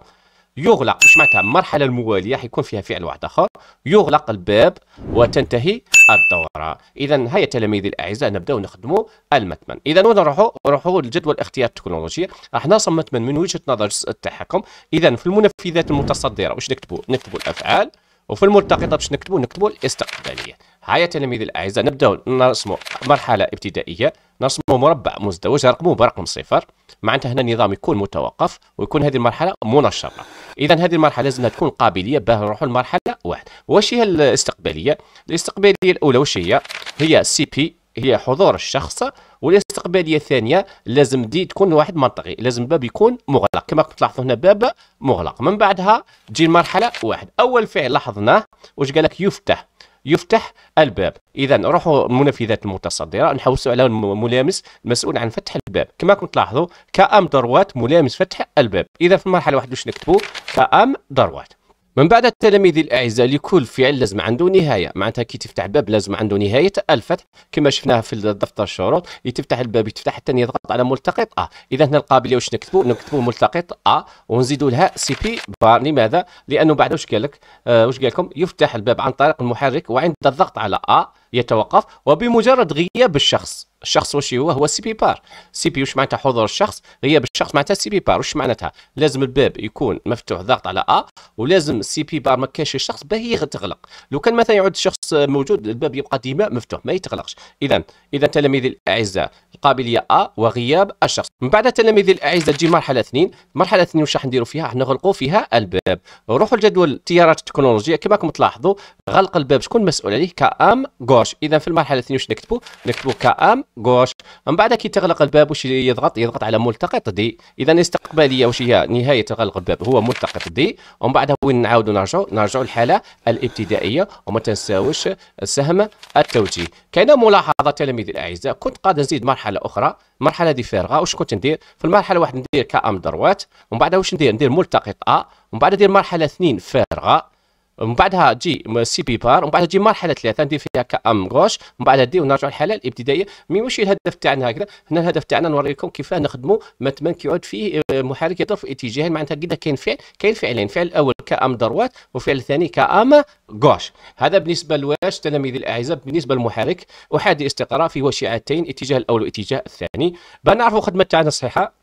[SPEAKER 1] يغلق مش معناتها المرحلة الموالية حيكون فيها فعل واحد آخر يغلق الباب وتنتهي الدورة إذا هيا تلاميذي الأعزاء نبداو نخدموا المتمن إذا ونروحوا نروحوا للجدول الاختيار التكنولوجيا راح نرسم متمن من وجهة نظر التحكم إذا في المنفذات المتصدرة واش نكتبوا نكتبوا الأفعال وفي الملتقطة باش نكتبوا نكتبوا الاستقبالية هيا تلاميذ الأعزاء نبدأ نرسم مرحلة ابتدائية نرسم مربع مزدوج رقمه برقم صفر معناتها هنا النظام يكون متوقف ويكون هذه المرحلة منشطة إذا هذه المرحلة لازم تكون قابلية باه نروحوا لمرحلة واحد واش هي الاستقبالية؟ الاستقبالية الأولى واش هي؟ هي سي بي هي حضور الشخص والاستقباليه الثانيه لازم دي تكون واحد منطقي لازم باب يكون مغلق كما تلاحظوا هنا باب مغلق من بعدها تجي المرحله واحد اول فعل لاحظناه واش قال لك يفتح يفتح الباب اذا نروحوا المنفذات المتصدره نحوسوا على الملامس المسؤول عن فتح الباب كما كنت تلاحظوا كام دروات ملامس فتح الباب اذا في المرحله واحد واش نكتبوا كام دروات من بعد التلاميذ الاعزاء لكل فعل لازم عنده نهايه معناتها كي تفتح باب لازم عنده نهايه الفتح كما شفناها في دفتر الشروط يتفتح الباب يتفتح حتى يضغط على ملتقط ا اذا هنا القابليه واش نكتبوا نكتبوا ملتقط ا ونزيدوا لها سي بي بار لماذا لانه بعد واش قال لك آه واش قال لكم يفتح الباب عن طريق المحرك وعند الضغط على ا يتوقف وبمجرد غياب الشخص الشخص واش هو هو سي بي بار سي بي واش معناتها حضور الشخص غياب الشخص معناتها سي بي بار واش معناتها لازم الباب يكون مفتوح ضغط على ا ولازم سي بي بار ما كانش الشخص باهي تغلق لو كان مثلا يعود الشخص موجود الباب يبقى ديما مفتوح ما يتغلقش اذا اذا تلاميذي الاعزاء القابليه ا وغياب الشخص من بعد تلاميذي الاعزاء تجي مرحله اثنين مرحله اثنين واش راح نديروا فيها راح نغلقوا فيها الباب نروحوا لجدول التيارات التكنولوجيه كما راكم تلاحظوا غلق الباب شكون مسؤول عليه كام غوش اذا في المرحله الثانيه واش نكتبوا نكتبوا كام غوش من بعد كي تغلق الباب واش يضغط يضغط على ملتقط دي اذا الاستقباليه واش هي نهايه غلق الباب هو ملتقط دي ومن بعد وين نعاودوا نرجعوا نرجعوا للحاله الابتدائيه وما تنساوش سهم التوجيه كاينه ملاحظه تلاميذ الاعزاء كنت قادر نزيد مرحله اخرى مرحله دي فارغه واش كنت ندير في المرحله واحد ندير كام دروات ومن بعد واش ندير ندير ملتقط ا ومن بعد ندير مرحله اثنين فارغه ومن بعدها تجي سي بي بار ومن بعدها تجي مرحله ثلاثه ندير فيها كام غوش ومن بعدها دي ونرجع للحاله الابتدائيه مي ماشي الهدف تاعنا هكذا هنا الهدف تاعنا نوريكم كيفاه نخدموا متمن كيعود فيه آه، محرك يضرب في اتجاهين معناتها كذا كاين فعل كاين فعلين فعل الاول كام دروات وفعل الثاني كام غوش هذا بالنسبه لواش تلاميذي الاعزاء بالنسبه للمحرك احادي استقراء في وشيعتين اتجاه الاول واتجاه الثاني بنعرفوا الخدمه تاعنا صحيحه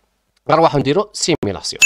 [SPEAKER 1] نروحوا نديروا سيميلاسيون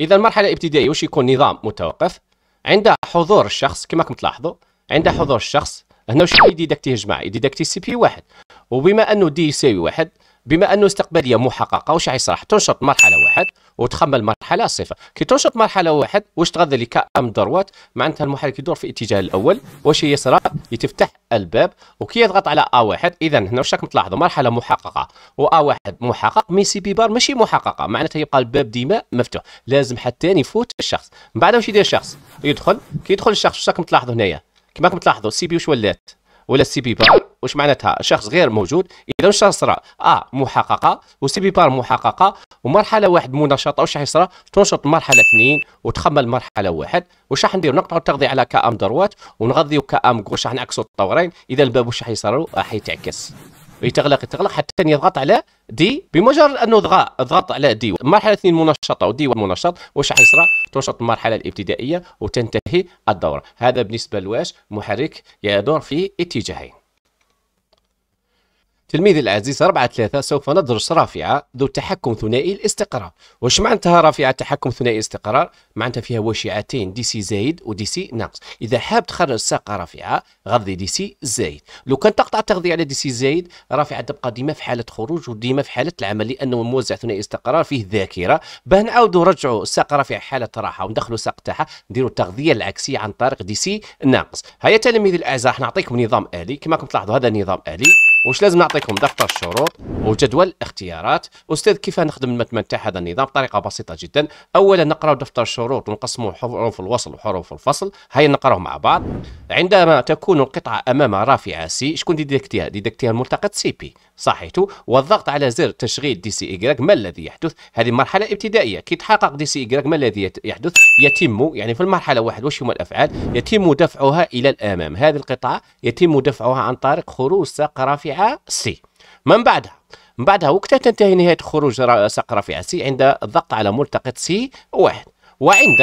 [SPEAKER 1] اذا المرحله الابتدائيه واش يكون نظام متوقف عند حضور الشخص كما راكم تلاحظوا عند حضور الشخص هنا واش هي ديداكتيه جماعه ديداكتيه سي بي واحد وبما انه دي يساوي واحد بما انه استقباليه محققه واش يصرح تنشط مرحله واحد وتخمل مرحله صفر كي تنشط مرحله واحد واش تغذى لك ام دروات معناتها المحرك يدور في الاتجاه الاول واش يسرى يتفتح الباب وكي يضغط علي ا واحد اذا هنا واش راكم تلاحظوا مرحله محققه و واحد محقق مي سي بي بار ماشي محققه معناتها يبقى الباب ديما مفتوح لازم حتى يفوت الشخص من بعد واش يدير الشخص يدخل كي يدخل الشخص واش راكم تلاحظوا هنايا كما راكم تلاحظوا السي بي واش ولات ولا السي بي بار واش معناتها شخص غير موجود اذا واش صرا ا آه، محققه وسي بي بار محققه ومرحله واحد منشطه واش حيصرا تنشط مرحله اثنين وتخمل مرحله واحد واش راح ندير نقطعوا التغذيه على كام دروات ونغذيو كام كوش راح نعكسوا الطورين اذا الباب واش حيصرا راح يتعكس يتغلق يتغلق حتى يضغط على دي بمجرد انه ضغط ضغط على دي مرحله اثنين منشطه ودي منشط واش حيصرا تنشط المرحله الابتدائيه وتنتهي الدوره هذا بالنسبه لواش محرك يدور في اتجاهين تلميذي العزيز ربعة ثلاثة سوف ندرس رافعة ذو تحكم ثنائي الاستقرار واش معناتها رافعة تحكم ثنائي الاستقرار معناتها فيها وشيعتين دي سي زايد ودي سي ناقص إذا حاب تخرج ساقة رافعة غذي دي سي زايد لو كان تقطع تغذية على دي سي زايد رافعة تبقى ديما في حالة خروج وديما في حالة العمل لأنه موزع ثنائي استقرار فيه ذاكرة باه نعاودوا نرجعوا الساق رافعة حالة راحة وندخلوا الساق تاعها نديروا التغذية العكسية عن طريق دي سي ناقص هيا تلاميذي الأعزاء راح نعطيكم نظام آلي كما راكم تلاحظوا هذا نظام آلي واش لازم نعطيكم دفتر الشروط وجدول الاختيارات استاذ كيف نخدم المتمه تاع هذا النظام بطريقه بسيطه جدا اولا نقراو دفتر الشروط ونقسموا حروف الوصل وحروف الفصل هيا نقراو مع بعض عندما تكون القطعه امام رافعه سي شكون ديدكتيها ديدكتيها الملتقط سي بي صحيته والضغط على زر تشغيل دي سي إجراك ما الذي يحدث هذه مرحلة ابتدائية كي تحقق دي سي إجراك ما الذي يحدث يتم يعني في المرحلة واحد وش هما الأفعال يتم دفعها إلى الأمام هذه القطعة يتم دفعها عن طريق خروج ساق رافعة سي من بعدها من بعدها وقتها تنتهي نهاية خروج ساق رافعة سي عند الضغط على ملتقط سي واحد وعند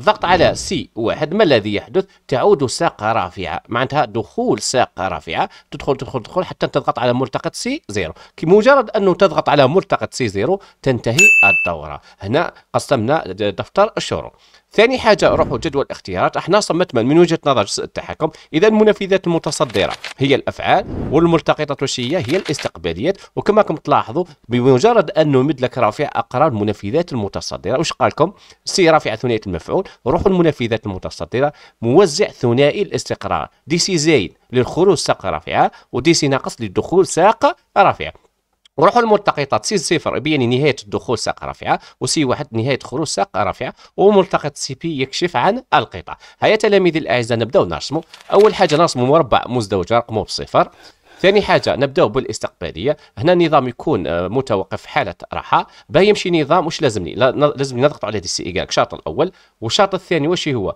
[SPEAKER 1] ضغط على سي واحد ما الذي يحدث تعود ساقة رافعة معناتها دخول ساقة رافعة تدخل تدخل تدخل حتى تضغط على ملتقط سي زيرو مجرد أنه تضغط على ملتقط سي زيرو تنتهي الدورة هنا قسمنا دفتر الشروط ثاني حاجه روحوا جدول الاختيارات احنا صمتنا من وجهه نظر التحكم اذا المنفذات المتصدره هي الافعال والملتقطات الوشيه هي الاستقباليات وكما كم تلاحظوا بمجرد انه مد لك رافع اقرار المنفذات المتصدره واش قالكم سي رافع ثنائيه المفعول روحوا المنفذات المتصدره موزع ثنائي الاستقرار دي سي زايد للخروج ساق رافعه ودي سي ناقص للدخول ساق رافعه نروحوا للملتقطات سي صفر يبين نهايه الدخول ساق رافعه وسي واحد نهايه خروج ساق رافعه وملتقط سي بي يكشف عن القطع هيا تلاميذي الاعزاء نبداو نرسموا اول حاجه نرسموا مربع مزدوج رقمه بصفر ثاني حاجه نبداو بالاستقباليه هنا النظام يكون آه، متوقف حاله راحه باه يمشي نظام واش لازمني لازمني نضغط على دي سي إيكار الشرط الاول والشرط الثاني واش هو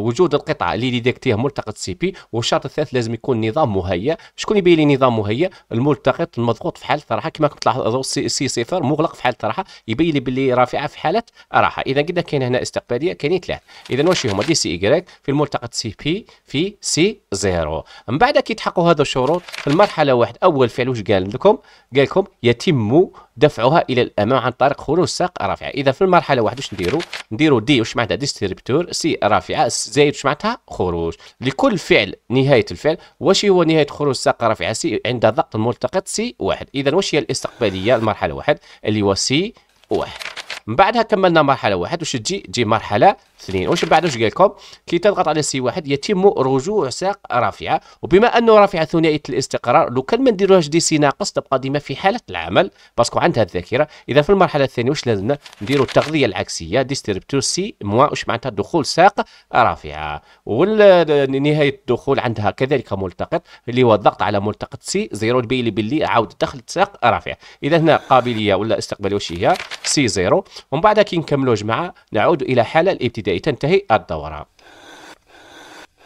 [SPEAKER 1] وجود القطعه اللي ديديكتيه ملتقط سي بي والشرط الثالث لازم يكون نظام مهيأ شكون يبين لي نظام مهيأ الملتقط المضغوط في حاله راحه كما كنت تلاحظوا سي, صفر مغلق في حاله راحه يبين لي باللي رافعه في حاله راحه اذا قلنا كاين هنا استقباليه كاينين ثلاث اذا واش هما دي سي إيكار في الملتقط سي بي في سي زيرو من بعد كي هذا الشروط المرحله واحد اول فعل واش قال لكم قال لكم يتم دفعها الى الامام عن طريق خروج ساق رافعه اذا في المرحله واحد واش نديرو نديرو دي واش معناتها ديستريبتور سي رافعه زائد واش معناتها خروج لكل فعل نهايه الفعل واش هو نهايه خروج ساق رافعه سي عند ضغط الملتقط سي واحد اذا واش هي الاستقباليه المرحله واحد اللي هو سي واحد من بعدها كملنا مرحله واحد واش تجي تجي مرحله اثنين واش بعد واش قال لكم كي تضغط على سي واحد يتم رجوع ساق رافعه وبما انه رافعه ثنائيه الاستقرار لو كان ما نديروهاش دي سي ناقص تبقى ديما في حاله العمل باسكو عندها الذاكره اذا في المرحله الثانيه واش لازمنا نديروا التغذيه العكسيه ديستربتور سي موا واش معناتها دخول ساق رافعه ونهايه الدخول عندها كذلك ملتقط اللي هو الضغط على ملتقط سي زيرو تبين لي باللي عاود دخلت ساق رافعه اذا هنا قابليه ولا استقبال واش هي سي زيرو ومن بعد كي نكملوا جماعه نعود الى حاله الابتدائيه تبدأ تنتهي الدورة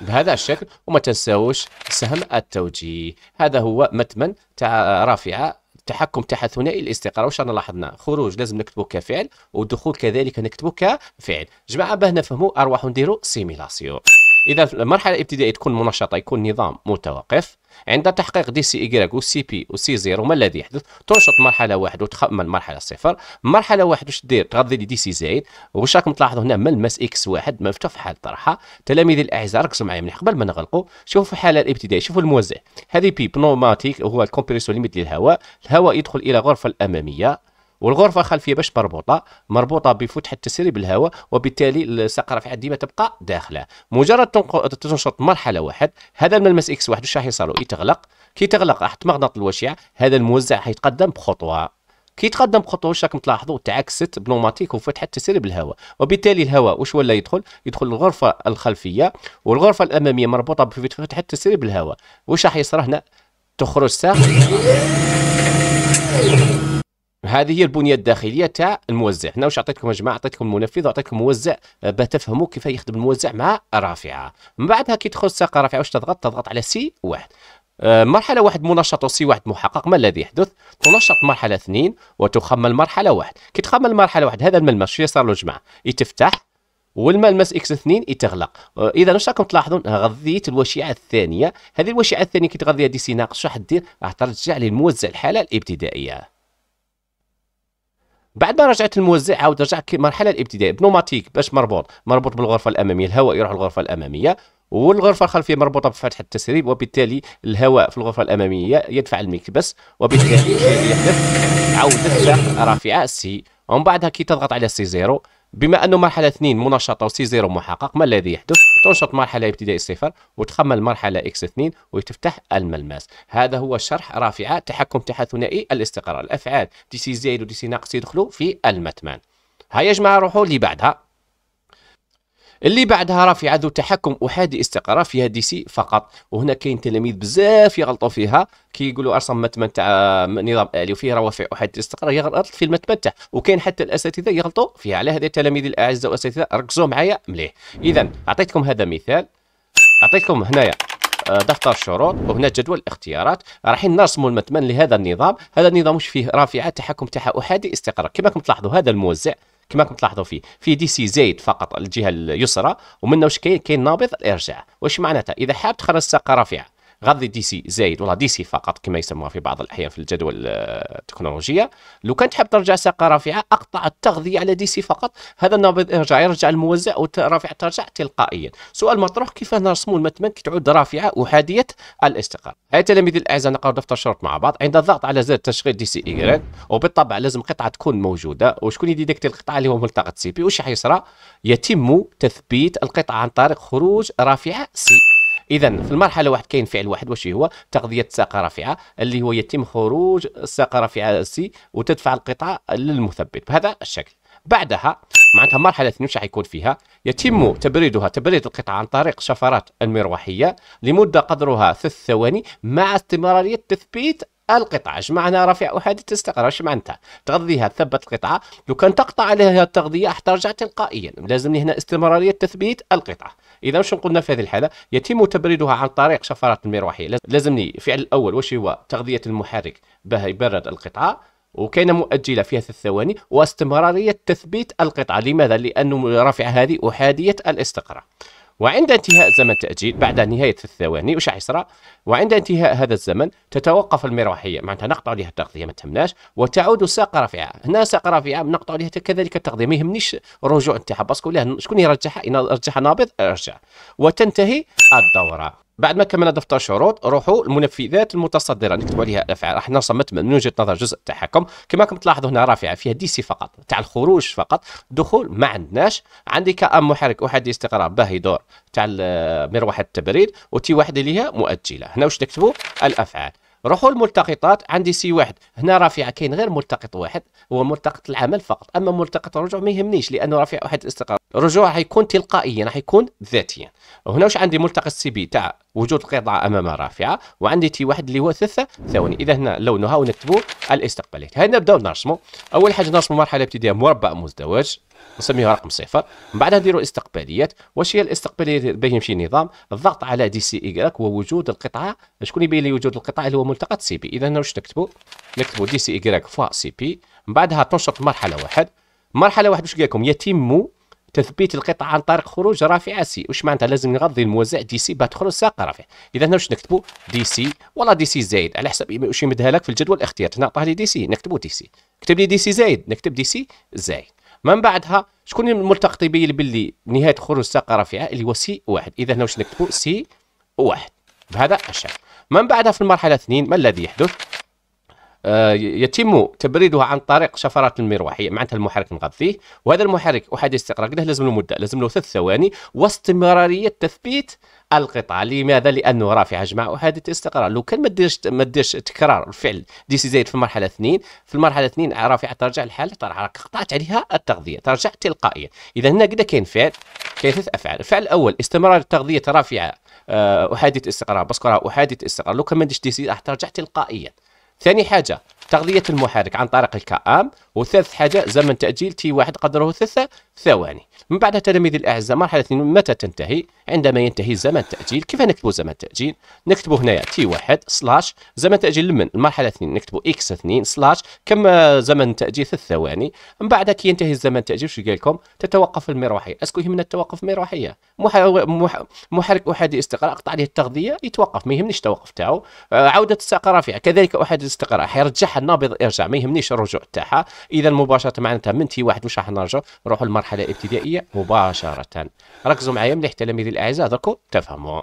[SPEAKER 1] بهذا الشكل وما تنساوش سهم التوجيه هذا هو متمن تاع رافعه تحكم تحت ثنائي الاستقرار واش رانا لاحظنا خروج لازم نكتبو كفعل ودخول كذلك نكتبو كفعل جماعه باه نفهمو ارواح نديرو سيميلاسيون اذا المرحله الابتدائيه تكون منشطه يكون نظام متوقف عند تحقيق دي سي إيكغيك وسي بي وسي زيرو ما الذي يحدث تنشط مرحلة واحد وتخمن مرحلة صفر مرحلة واحد واش دير تغذي لي دي سي زايد واش راكم تلاحظوا هنا ملمس إكس واحد مفتوح في حالة طرحة تلاميذي الأعزاء ركزوا معايا من قبل ما نغلقوا شوفوا في الحالة الابتدائية شوفوا الموزع هذه بي بنوماتيك هو الكومبريسور ليميت للهواء الهواء يدخل إلى الغرفة الأمامية والغرفه الخلفيه باش مربوطه مربوطه بفتحه تسريب الهواء وبالتالي السقره في ديما تبقى داخله مجرد تنشط مرحله واحد هذا الملمس اكس واحد واش راح يصير له يتغلق كي تغلق احط مغناطيس الوشعه هذا الموزع حيتقدم بخطوه كي تقدم بخطوه واش راكم تلاحظوا تعكست بنوماتيك وفتحه تسريب الهواء وبالتالي الهواء واش ولا يدخل يدخل الغرفه الخلفيه والغرفه الاماميه مربوطه بفتحه تسريب الهواء واش راح يصير هنا تخرج ساق هذه هي البنيه الداخليه تاع الموزع هنا واش عطيتكم يا جماعه عطيتكم المنفذ وعطيتكم موزع آه، تفهموا كيف يخدم الموزع مع رافعه من بعدها كي تدخل الساقة رافعه واش تضغط تضغط على سي واحد آه، مرحلة واحد منشط وسي واحد محقق ما الذي يحدث؟ تنشط مرحلة اثنين وتخمل مرحلة واحد، كي تخمل مرحلة واحد هذا الملمس شو صار له جماعة؟ يتفتح والملمس اكس 2 يتغلق آه، اذا واش راكم تلاحظون غذيت الوشيعه الثانيه هذه الوشيعه الثانيه كي تغذيها دي سي ناقص واش راح دير راح ترجع للموزع الحاله الابتدائيه بعد ما رجعت الموزع عاود رجع مرحله الابتدائيه بنوماتيك باش مربوط مربوط بالغرفه الاماميه الهواء يروح الغرفه الاماميه والغرفة الخلفية مربوطة بفتحة التسريب وبالتالي الهواء في الغرفة الأمامية يدفع المكبس وبالتالي يحدث عودة رافعة سي ومن بعدها كي تضغط على سي زيرو بما أنه مرحلة اثنين منشطة وسي زيرو محقق ما الذي يحدث؟ تنشط مرحلة ابتدائي صفر وتخمل مرحلة اكس 2 ويتفتح الملماس هذا هو شرح رافعه تحكم تحت ثنائي الاستقرار الافعال دي سي زائد ودي سي ناقص يدخلوا في المتمان هيا يا جماعة روحوا لي بعدها اللي بعدها رافعه ذو تحكم احادي استقرار فيها دي سي فقط وهنا كاين تلاميذ بزاف يغلطوا فيها كيقولوا كي ارسم متمن تاع آه، نظام الي وفيه روافع احادي استقرار يغلط في المتمن تاع وكاين حتى الاساتذه يغلطوا فيها على هذا التلاميذ الاعزاء والاساتذه ركزوا معايا مليح اذا اعطيتكم هذا مثال اعطيتكم هنايا آه، دفتر الشروط وهنا جدول الاختيارات رايحين نرسموا المتمن لهذا النظام هذا النظام واش فيه رافعه تحكم تاعها احادي استقرار كما راكم تلاحظوا هذا الموزع كما راكم تلاحظوا فيه في دي سي زايد فقط الجهه اليسرى ومنه واش كاين كاين نابض الارجاع واش معناتها اذا حاب تخرج الساقه رافعه غادي دي سي زايد ولا دي سي فقط كما يسموها في بعض الاحيان في الجدول آه، التكنولوجيه لو كان تحب ترجع ساقه رافعه اقطع التغذيه على دي سي فقط هذا النابض يرجع يرجع الموزع والرافعه ترجع تلقائيا سؤال مطروح كيف نرسمو المتمن كي تعود رافعه احاديه الاستقرار هاي تلاميذ الاعزاء نقرأ دفتر شرط مع بعض عند الضغط على زر تشغيل دي سي ايغرين وبالطبع لازم قطعه تكون موجوده وشكون يدي ديك القطعه اللي هو ملتقط سي بي وش حيصرى يتم تثبيت القطعه عن طريق خروج رافعه سي اذا في المرحله واحد كاين فعل واحد واش هو تغذيه ساقه رافعه اللي هو يتم خروج الساقه رافعه سي وتدفع القطعه للمثبت بهذا الشكل بعدها معناتها مرحلة اثنين واش يكون فيها؟ يتم تبريدها تبريد القطعة عن طريق شفرات المروحية لمدة قدرها ثلاث ثواني مع استمرارية تثبيت القطعة معنى رافع أحادي تستقر اش معناتها تغذيها تثبت القطعة لو كان تقطع عليها التغذية احترجع تلقائيا لازم هنا استمرارية تثبيت القطعة اذا واش قلنا في هذه الحاله يتم تبريدها عن طريق شفرات المروحيه لازمني فعل الاول واش هو تغذيه المحرك باه يبرد القطعه وكاينه مؤجله فيها ثلاث ثواني واستمراريه تثبيت القطعه لماذا لان الرافعه هذه احاديه الاستقرار وعند انتهاء زمن التأجيل بعد نهاية الثواني وش حيصرى؟ وعند انتهاء هذا الزمن تتوقف المروحية معناتها نقطع عليها التغذية ما تهمناش وتعود ساق رافعة هنا ساق رافعة نقطع عليها كذلك التغذية ما يهمنيش الرجوع نتاعها باسكو شكون يرجعها؟ إن رجعها نابض ارجع وتنتهي الدورة بعد ما كملنا دفتر الشروط روحوا المنفذات المتصدره نكتبوا عليها الافعال راح صمت من وجهه نظر جزء التحكم كما راكم تلاحظوا هنا رافعه فيها دي سي فقط تاع الخروج فقط دخول ما عندناش عندي كأم محرك احادي استقرار باهي دور تاع مروحه التبريد وتي واحده ليها مؤجله هنا واش نكتبوا الافعال روحوا الملتقطات عندي سي واحد هنا رافعه كاين غير ملتقط واحد هو ملتقط العمل فقط اما ملتقط الرجوع ما يهمنيش لانه رافعه واحد الاستقرار الرجوع حيكون تلقائيا حيكون ذاتيا هنا واش عندي ملتقى السي بي تاع وجود قطعه امام رافعه وعندي تي واحد اللي هو ثلاثه ثواني اذا هنا لونها ونكتبوا الاستقبالات هاي نبداو نرسموا اول حاجه نرسموا مرحله ابتدائيه مربع مزدوج نسميها رقم صفر من بعدها نديروا الاستقباليات واش هي الاستقباليات باين في نظام الضغط على دي سي ايكغاك ووجود القطعه شكون يبين لي وجود القطعه اللي هو ملتقى سي بي اذا هنا واش نكتبوا نكتبوا دي سي ايكغاك فوا سي بي من بعدها تنشط مرحله واحد مرحله واحد واش قال لكم يتم تثبيت القطع عن طريق خروج رافع سي واش معناتها لازم نغضي الموزع دي سي بعد تخرج ساقه رافع اذا هنا واش نكتبوا دي سي ولا دي سي زايد على حسب واش يمدها لك في الجدول الاختيار هنا عطاه لي دي سي نكتبوا دي سي كتب لي دي سي زايد نكتب دي سي زايد من بعدها شكون الملتقطي بين باللي نهايه خروج ساقه رافعه اللي هو سي واحد اذا هنا واش نكتبوا سي واحد بهذا الشكل من بعدها في المرحله اثنين ما الذي يحدث آه، يتم تبريدها عن طريق شفرات المروحيه معناتها المحرك نغض فيه وهذا المحرك احادي استقرار له لازم له مده لازم له ثلاث ثواني واستمراريه تثبيت القطع لماذا لانه رافع جمع احد الاستقرار لو كان ما ديرش ما ديرش تكرار الفعل دي سي زايد في المرحله اثنين في المرحله اثنين رافعه ترجع لحالها راك قطعت عليها التغذيه ترجع تلقائيا اذا هنا كذا كاين فعل كاين ثلاث افعال الفعل الاول استمرار التغذيه رافعه احاديه آه، استقرار باسكو راه احاديه استقرار لو كان ما نديرش دي سي راح ترجع تلقائيا ثاني حاجه تغذيه المحرك عن طريق الكام وثالث حاجه زمن تاجيل تي واحد قدره ثلاثه ثواني من بعد تلاميذ الاعزاء مرحله متى تنتهي عندما ينتهي زمن تاجيل كيف نكتب زمن تاجيل نكتب هنا تي واحد سلاش زمن تاجيل من المرحله اثنين نكتبوا اكس اثنين سلاش كم زمن تاجيل ثلاث ثواني من بعد كي ينتهي الزمن تاجيل شو قال لكم تتوقف المروحيه اسكو يهمنا التوقف المروحيه محرك احادي استقرار اقطع عليه التغذيه يتوقف ما يهمنيش التوقف تاعو عوده الساقه رافعه كذلك احادي الاستقرار حيرجعها النابض ارجع ما يهمنيش الرجوع تاعها اذا مباشره معناتها من تي واحد واش راح نرجعوا نروحوا للمرحله الابتدائيه مباشره ركزوا معايا مليح تلاميذي الاعزاء دركو تفهموا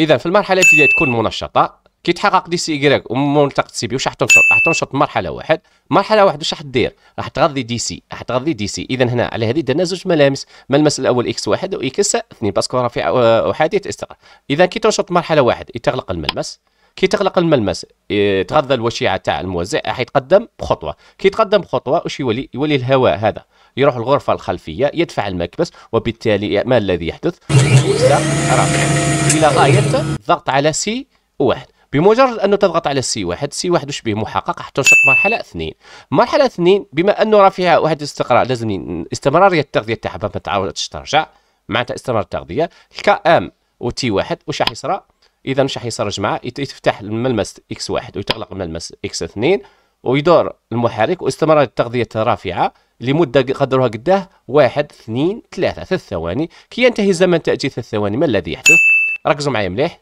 [SPEAKER 1] اذا في المرحله الابتدائيه تكون منشطه كي تحقق دي سي ايغريك وملتقط سي بي واش راح تنشط راح تنشط مرحله واحد مرحله واحد واش راح دير راح تغذي دي سي راح تغذي دي سي اذا هنا على هذه درنا زوج ملامس ملمس الاول اكس واحد واكس اثنين باسكو راه في احاديه استقرار اذا كي تنشط مرحله واحد يتغلق الملمس كي تغلق الملمس إيه، تغذى الوشيعه تاع الموزع راح يتقدم بخطوه كي يتقدم بخطوه واش يولي يولي الهواء هذا يروح الغرفه الخلفيه يدفع المكبس وبالتالي ما الذي يحدث الى غايه الضغط على سي واحد بمجرد انه تضغط على سي واحد سي واحد وش به محقق راح تنشط مرحله اثنين مرحله اثنين بما انه راه فيها واحد الاستقرار لازم استمراريه التغذيه تاعها ما تعاودش ترجع معناتها استمرار التغذيه الكا ام وتي واحد وش راح يصرى اذا مش حيصرج معاه يتفتح الملمس اكس واحد ويتغلق الملمس اكس اثنين ويدور المحرك واستمرارية التغذية الرافعة لمدة قدرها قداه واحد اثنين ثلاثة ثلاث ثواني كي ينتهي زمن تأجيل ثلاث ثواني ما الذي يحدث؟ ركزوا معي مليح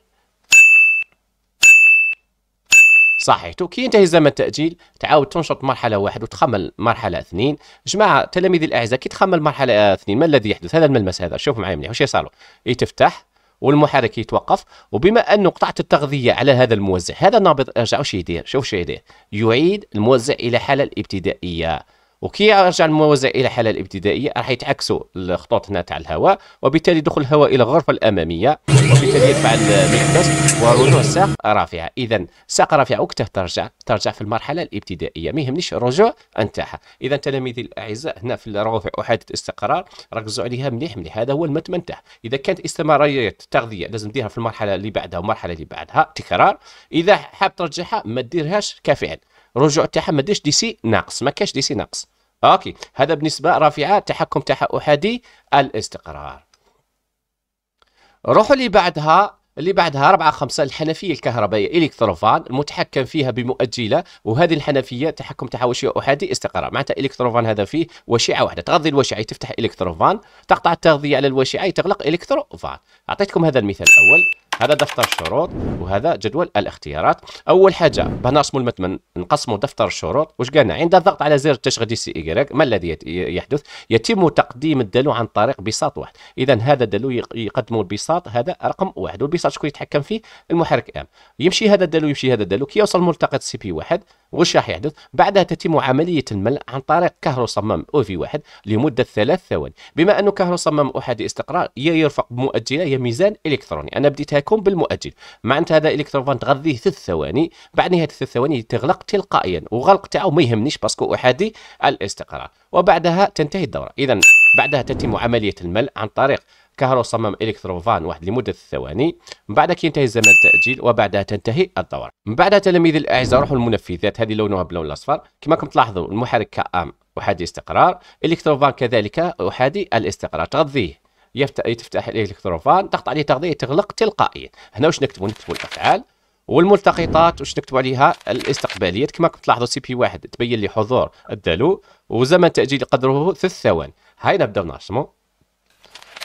[SPEAKER 1] صحيح كي ينتهي زمن التأجيل تعاود تنشط مرحلة واحد وتخمل مرحلة اثنين جماعة تلاميذ الأعزاء كي تخمل مرحلة اثنين ما الذي يحدث؟ هذا الملمس هذا شوفوا معي مليح وش يصير يتفتح والمحرك يتوقف وبما انه قطعت التغذيه على هذا الموزع هذا النابض ارجع واش يدير شوف شو يدير يعيد الموزع الى حاله الابتدائيه وكي يرجع الموازع الى الحاله الابتدائيه راح يتعكسوا الخطوط هنا تاع الهواء وبالتالي يدخل الهواء الى الغرفه الاماميه وبالتالي يرفع المكبس ورجوع الساق رافعه اذا ساق رافعه وكته ترجع ترجع في المرحله الابتدائيه ما يهمنيش الرجوع نتاعها اذا تلاميذي الاعزاء هنا في الروافع احاده الاستقرار ركزوا عليها مليح مليح هذا هو المتمن تاعها اذا كانت استمراريه التغذيه لازم ديرها في المرحله اللي بعدها والمرحله اللي بعدها تكرار اذا حاب ترجعها ما ديرهاش كفعل رجوع تاعها ما ديرش سي ناقص ما كاش سي ناقص اوكي هذا بالنسبه رافعات تحكم تاعها احادي الاستقرار روحوا اللي بعدها اللي بعدها 4 5 الحنفيه الكهربائيه الكتروفان المتحكم فيها بمؤجله وهذه الحنفيه تحكم وشيء احادي استقرار معناتها الكتروفان هذا فيه وشعه واحده تغذي الوشعه تفتح الكتروفان تقطع التغذيه على الوشعه تغلق الكتروفان اعطيتكم هذا المثال الاول هذا دفتر الشروط وهذا جدول الاختيارات اول حاجه بنرسموا المتمن نقسموا دفتر الشروط واش قالنا عند الضغط على زر التشغيل سي ايكغيك ما الذي يحدث يتم تقديم الدلو عن طريق بساط واحد اذا هذا الدلو يقدمه البساط هذا رقم واحد والبساط شكون يتحكم فيه المحرك ام يمشي هذا الدلو يمشي هذا الدلو كي يوصل ملتقط سي بي واحد واش راح يحدث بعدها تتم عمليه الملء عن طريق كهرو صمام او في واحد لمده ثلاث ثواني بما انه كهرو صمام احادي استقرار يرفق بمؤجله يا ميزان الكتروني انا بديتها يكون بالمؤجل معناتها هذا الكتروفان تغذيه ثلاث ثواني بعد نهايه الثلاث ثواني تغلق تلقائيا وغلق تاعو ما يهمنيش باسكو احادي الاستقرار وبعدها تنتهي الدوره اذا بعدها تتم عمليه الملء عن طريق كهرو صمم الكتروفان واحد لمده ثواني من بعد ينتهي زمن التاجيل وبعدها تنتهي الدوره من بعدها تلاميذ الاعزاء روحوا المنفذات هذه لونها باللون الاصفر كما راكم تلاحظوا المحرك كام احادي استقرار الكتروفان كذلك احادي الاستقرار تغذيه يفتح الالكتروفان ضغط عليه تغذيه تغلق تلقائيا هنا واش نكتبوا نكتبوا الافعال والملتقطات واش نكتبوا عليها الاستقباليه كما كنت تلاحظوا سي بي واحد تبين لي حضور الدلو وزمن تاجيل قدره ثلاث ثواني هاي نبدا نرسمه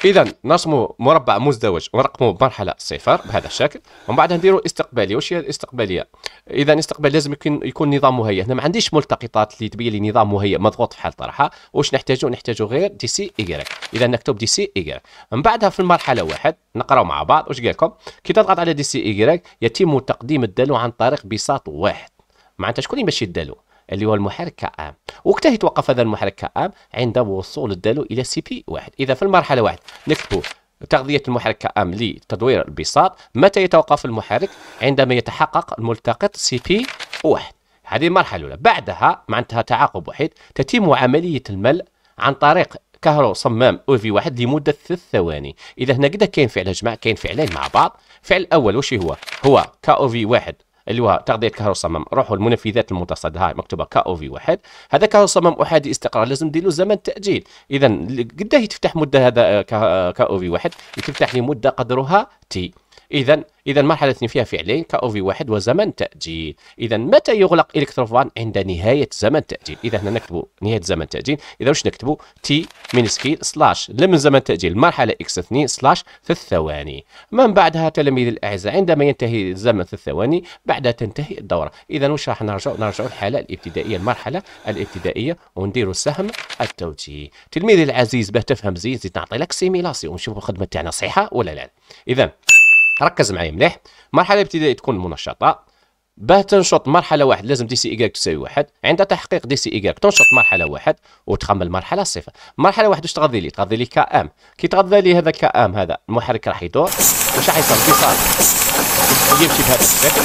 [SPEAKER 1] اذا نرسموا مربع مزدوج ونرقموا بمرحله صفر بهذا الشكل ومن بعدها نديروا استقباليه واش هي الاستقباليه اذا الاستقبال لازم يكون يكون نظام مهيئ هنا ما عنديش ملتقطات اللي تبين لي نظام مهيئ مضغوط في حال طرحه واش نحتاجه نحتاجه غير دي سي ايغريك اذا نكتب دي سي ايغريك من بعدها في المرحله واحد نقراو مع بعض واش قال لكم كي تضغط على دي سي ايغريك يتم تقديم الدالو عن طريق بساط واحد معناتها شكون اللي يمشي الدالو اللي هو المحرك كآم وقتها يتوقف هذا المحرك كآم عند وصول الدلو الى سي بي واحد اذا في المرحله واحد نكتبوا تغذية المحرك كآم لتدوير البساط متى يتوقف المحرك عندما يتحقق الملتقط سي بي واحد هذه المرحلة الأولى بعدها معناتها تعاقب وحيد تتم عملية الملء عن طريق كهرو صمام او في واحد لمده ثلاث ثواني اذا هنا كده كاين فعل يا جماعه كاين فعلين مع بعض الفعل الاول واش هو هو كا او في واحد اللي هو تغذيه كهرباء الصمام روحوا المنفذات المتصدره هاي مكتوبه كا او في واحد هذا كهرباء الصمام احادي استقرار لازم نديروا زمن تاجيل اذا قداه تفتح مده هذا آه، كا آه، او في واحد يتفتح لمده قدرها تي اذا اذا المرحله فيها فعلين كاوفي واحد وزمن تاجيل اذا متى يغلق الكتروفان عند نهايه زمن تاجيل اذا هنا نكتبوا نهايه زمن تاجيل اذا واش نكتبوا تي من سكيل سلاش لم زمن تاجيل مرحله اكس 2 سلاش في ثواني من بعدها تلاميذ الاعزاء عندما ينتهي الزمن في ثواني بعدها تنتهي الدوره اذا واش راح نرجع نرجع الحاله الابتدائيه المرحله الابتدائيه ونديروا السهم التوجيه تلميذي العزيز باه تفهم زين زيد نعطي لك سيميلاسيون ونشوفوا الخدمه تاعنا صحيحه ولا لا اذا ركز معايا مليح مرحله ابتدائيه تكون منشطه باه تنشط مرحله واحد لازم دي سي ايغاك تساوي واحد عند تحقيق دي سي ايغاك تنشط مرحله واحد وتخمل مرحله صفر مرحله واحد واش تغذي لي تغذي لي كام كي تغذى لي هذا كام هذا المحرك راح يدور واش راح يصير صار يمشي بهذا الشكل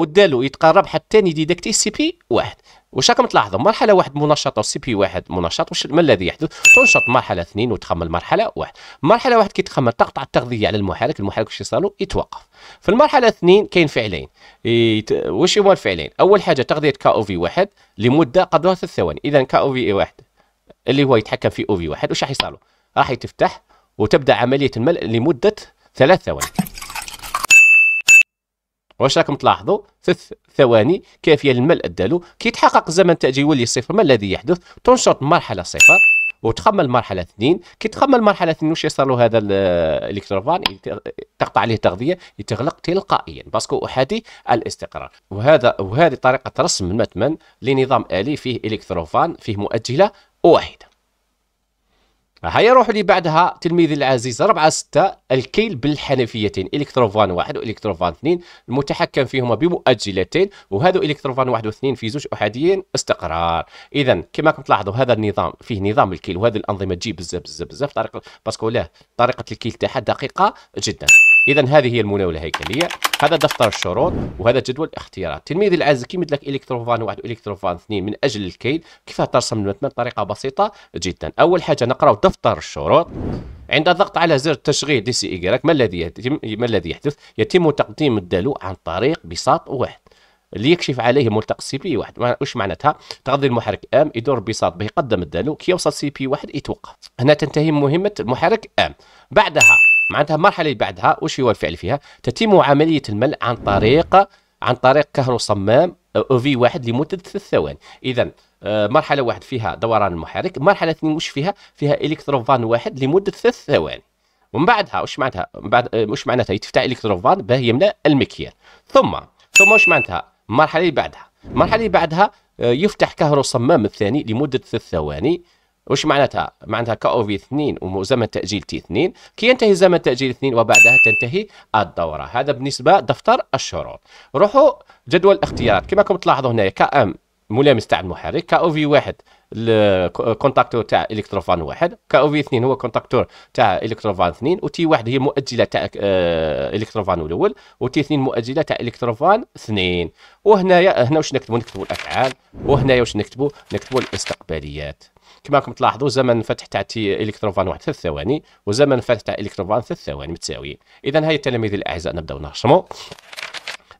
[SPEAKER 1] ودالو يتقرب حتى نديدكتي سي بي واحد واش راكم تلاحظوا مرحله واحد منشطه والسي بي واحد منشط واش ما الذي يحدث تنشط مرحله اثنين وتخمل مرحله واحد مرحله واحد كي تخمل تقطع التغذيه على المحرك المحرك واش يصالو يتوقف في المرحله اثنين كاين فعلين يت... واش هما الفعلين اول حاجه تغذيه كا او في واحد لمده قدرها ثلاث ثواني اذا كا او في واحد اللي هو يتحكم في او في واحد واش راح يصالو راح يتفتح وتبدا عمليه الملء لمده ثلاث ثواني واش راكم تلاحظوا ثلاث ثواني كافيه للملء الدالو كي يتحقق الزمن التاجي يولي صفر ما الذي يحدث تنشط مرحله صفر وتخمل مرحلة اثنين كي تخمل مرحلة اثنين واش يصير له هذا الالكتروفان تقطع عليه التغذية يتغلق تلقائيا باسكو أحادي الاستقرار وهذا وهذه طريقة رسم المتمن لنظام آلي فيه الكتروفان فيه مؤجلة واحدة نروح لي بعدها تلميذي العزيز 4 6 الكيل بالحنفيتين الكتروفان واحد والكتروفان اثنين المتحكم فيهما بمؤجلتين وهذو الكتروفان واحد واثنين في زوج احاديين استقرار اذا كما راكم تلاحظوا هذا النظام فيه نظام الكيل وهذه الانظمه تجيب بزاف بزاف بزاف طريقه باسكو لا طريقه الكيل تاعها دقيقه جدا اذا هذه هي المناوله الهيكليه هذا دفتر الشروط وهذا جدول الاختيارات تلميذ العز كي مثلك الكتروفان واحد والكتروفان اثنين من اجل الكيل كيف ترسم المتمن بطريقه بسيطه جدا اول حاجه نقرا دفتر الشروط عند الضغط على زر التشغيل دي سي ايكراك ما الذي يتم ما الذي يحدث يتم تقديم الدلو عن طريق بساط واحد اللي يكشف عليه ملتقى السي بي واحد واش معناتها تغذي المحرك ام يدور بساط به يقدم الدلو كي يوصل سي بي واحد يتوقف هنا تنتهي مهمه المحرك ام بعدها معناتها المرحله اللي بعدها وش هو الفعل فيها تتم عمليه الملء عن طريق عن طريق كهرو صمام او في واحد لمده ثلاث ثواني اذا آه، مرحله واحد فيها دوران المحرك مرحله اثنين وش فيها فيها الكتروفان واحد لمده ثلاث ثواني ومن بعدها وش معناتها من بعد آه، وش معناتها يتفتح الكتروفان باه يملا المكيال ثم ثم وش معناتها المرحله اللي بعدها المرحله اللي بعدها آه، يفتح كهرو صمام الثاني لمده ثلاث ثواني وش معناتها؟ معناتها او في 2 وزمن تاجيل تي 2 كي ينتهي زمن تاجيل 2 وبعدها تنتهي الدوره هذا بالنسبه دفتر الشروط روحوا جدول الاختيارات كما راكم تلاحظوا هنا ك ام ملامس تاع المحرك او في واحد الكونتاكتور تاع الكتروفان واحد كاو في اثنين هو كونتاكتور تاع الكتروفان اثنين وتي واحد هي مؤجله تاع آه، الكتروفان الاول وتي اثنين مؤجله تاع الكتروفان اثنين وهنايا هنا واش نكتبوا نكتبوا الافعال وهنايا واش نكتبوا نكتبوا الاستقباليات كما راكم تلاحظوا زمن الفتح تاع الكتروفان واحد ثلاث ثواني وزمن الفتح تاع الكتروفان ثلاث ثواني متساويين اذا هاي التلاميذ الاعزاء نبداو نرسموا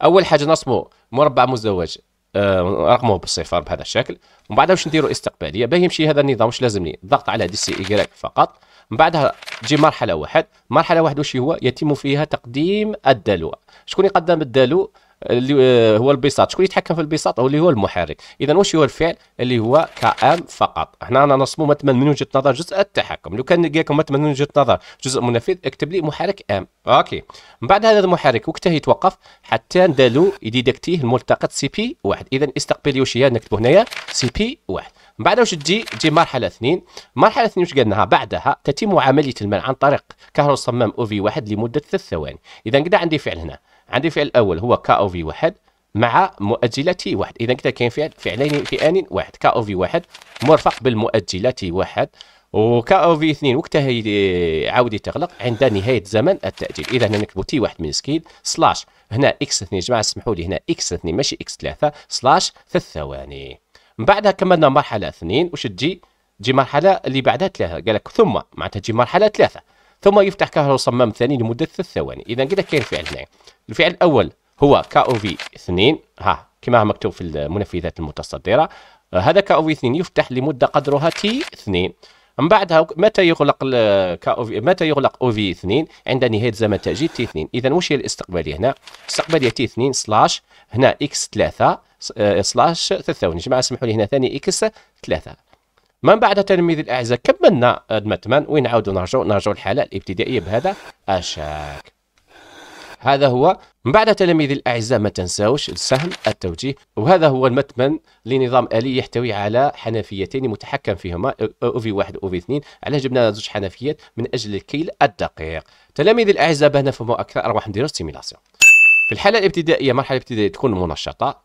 [SPEAKER 1] اول حاجه نرسموا مربع مزدوج آه، رقمه بالصفر بهذا الشكل ومن بعدها واش نديروا استقباليه باه يمشي هذا النظام واش لازمني ضغط على دي سي ايغريك فقط من بعدها تجي مرحله واحد مرحله واحد واش هو يتم فيها تقديم الدلو شكون يقدم الدلو اللي آه، هو البساط شكون يتحكم في البساط هو اللي هو المحرك اذا واش هو الفعل اللي هو كام فقط هنا انا نصمو مثلا من وجهه نظر جزء التحكم لو كان لقاكم مثلا من وجهه نظر جزء منفذ اكتب لي محرك ام اوكي من بعد هذا المحرك وقتها يتوقف حتى ندالو يديدكتيه الملتقط سي بي واحد اذا استقبل هي نكتبو هنايا سي بي واحد من بعد واش تجي تجي مرحله اثنين مرحله اثنين واش قالناها بعدها تتم عمليه المنع عن طريق كهرو صمام او في واحد لمده ثلاث ثواني اذا كدا عندي فعل هنا عندي فعل الاول هو كا او في واحد مع مؤجلة تي واحد اذا كده كاين فعل فعلين في ان واحد كا او في واحد مرفق بالمؤجلة تي واحد وكا او في اثنين وقتها عاود تغلق عند نهاية زمن التأجيل إذا هنا نكتبو تي واحد من سكيل سلاش هنا اكس اثنين يا جماعة اسمحوا لي هنا اكس اثنين ماشي اكس ثلاثة سلاش ثلاث ثواني من بعدها كملنا مرحلة اثنين وش تجي؟ تجي مرحلة اللي بعدها ثلاثة قال لك ثم معناتها تجي مرحلة ثلاثة ثم يفتح كهرباء صمام ثاني لمدة ثلاث ثواني إذا كده كاين فعل هنا الفعل الأول هو كا او في 2 ها كما مكتوب في المنفذات المتصدرة هذا كا او في 2 يفتح لمدة قدرها تي 2 من بعدها متى يغلق في متى يغلق او في 2 عند نهايه زمن تاجيل تي 2 اذا واش هي الاستقباليه هنا استقباليه تي 2 سلاش هنا اكس 3 آه، سلاش ثلاث ثواني جماعه سمحوا لي هنا ثاني اكس 3 من بعد تلميذ الاعزاء كملنا المتمن نعاودوا نرجعوا نرجعوا الحاله الابتدائيه بهذا الشكل هذا هو من بعد تلاميذ الاعزاء ما تنساوش السهم التوجيه وهذا هو المتمن لنظام الي يحتوي على حنفيتين متحكم فيهما او في واحد او في اثنين علاه جبنا زوج حنفيات من اجل الكيل الدقيق تلاميذ الاعزاء بهنا فما اكثر ارواح نديرو سيميلاسيون في الحاله الابتدائيه المرحله الابتدائيه تكون منشطه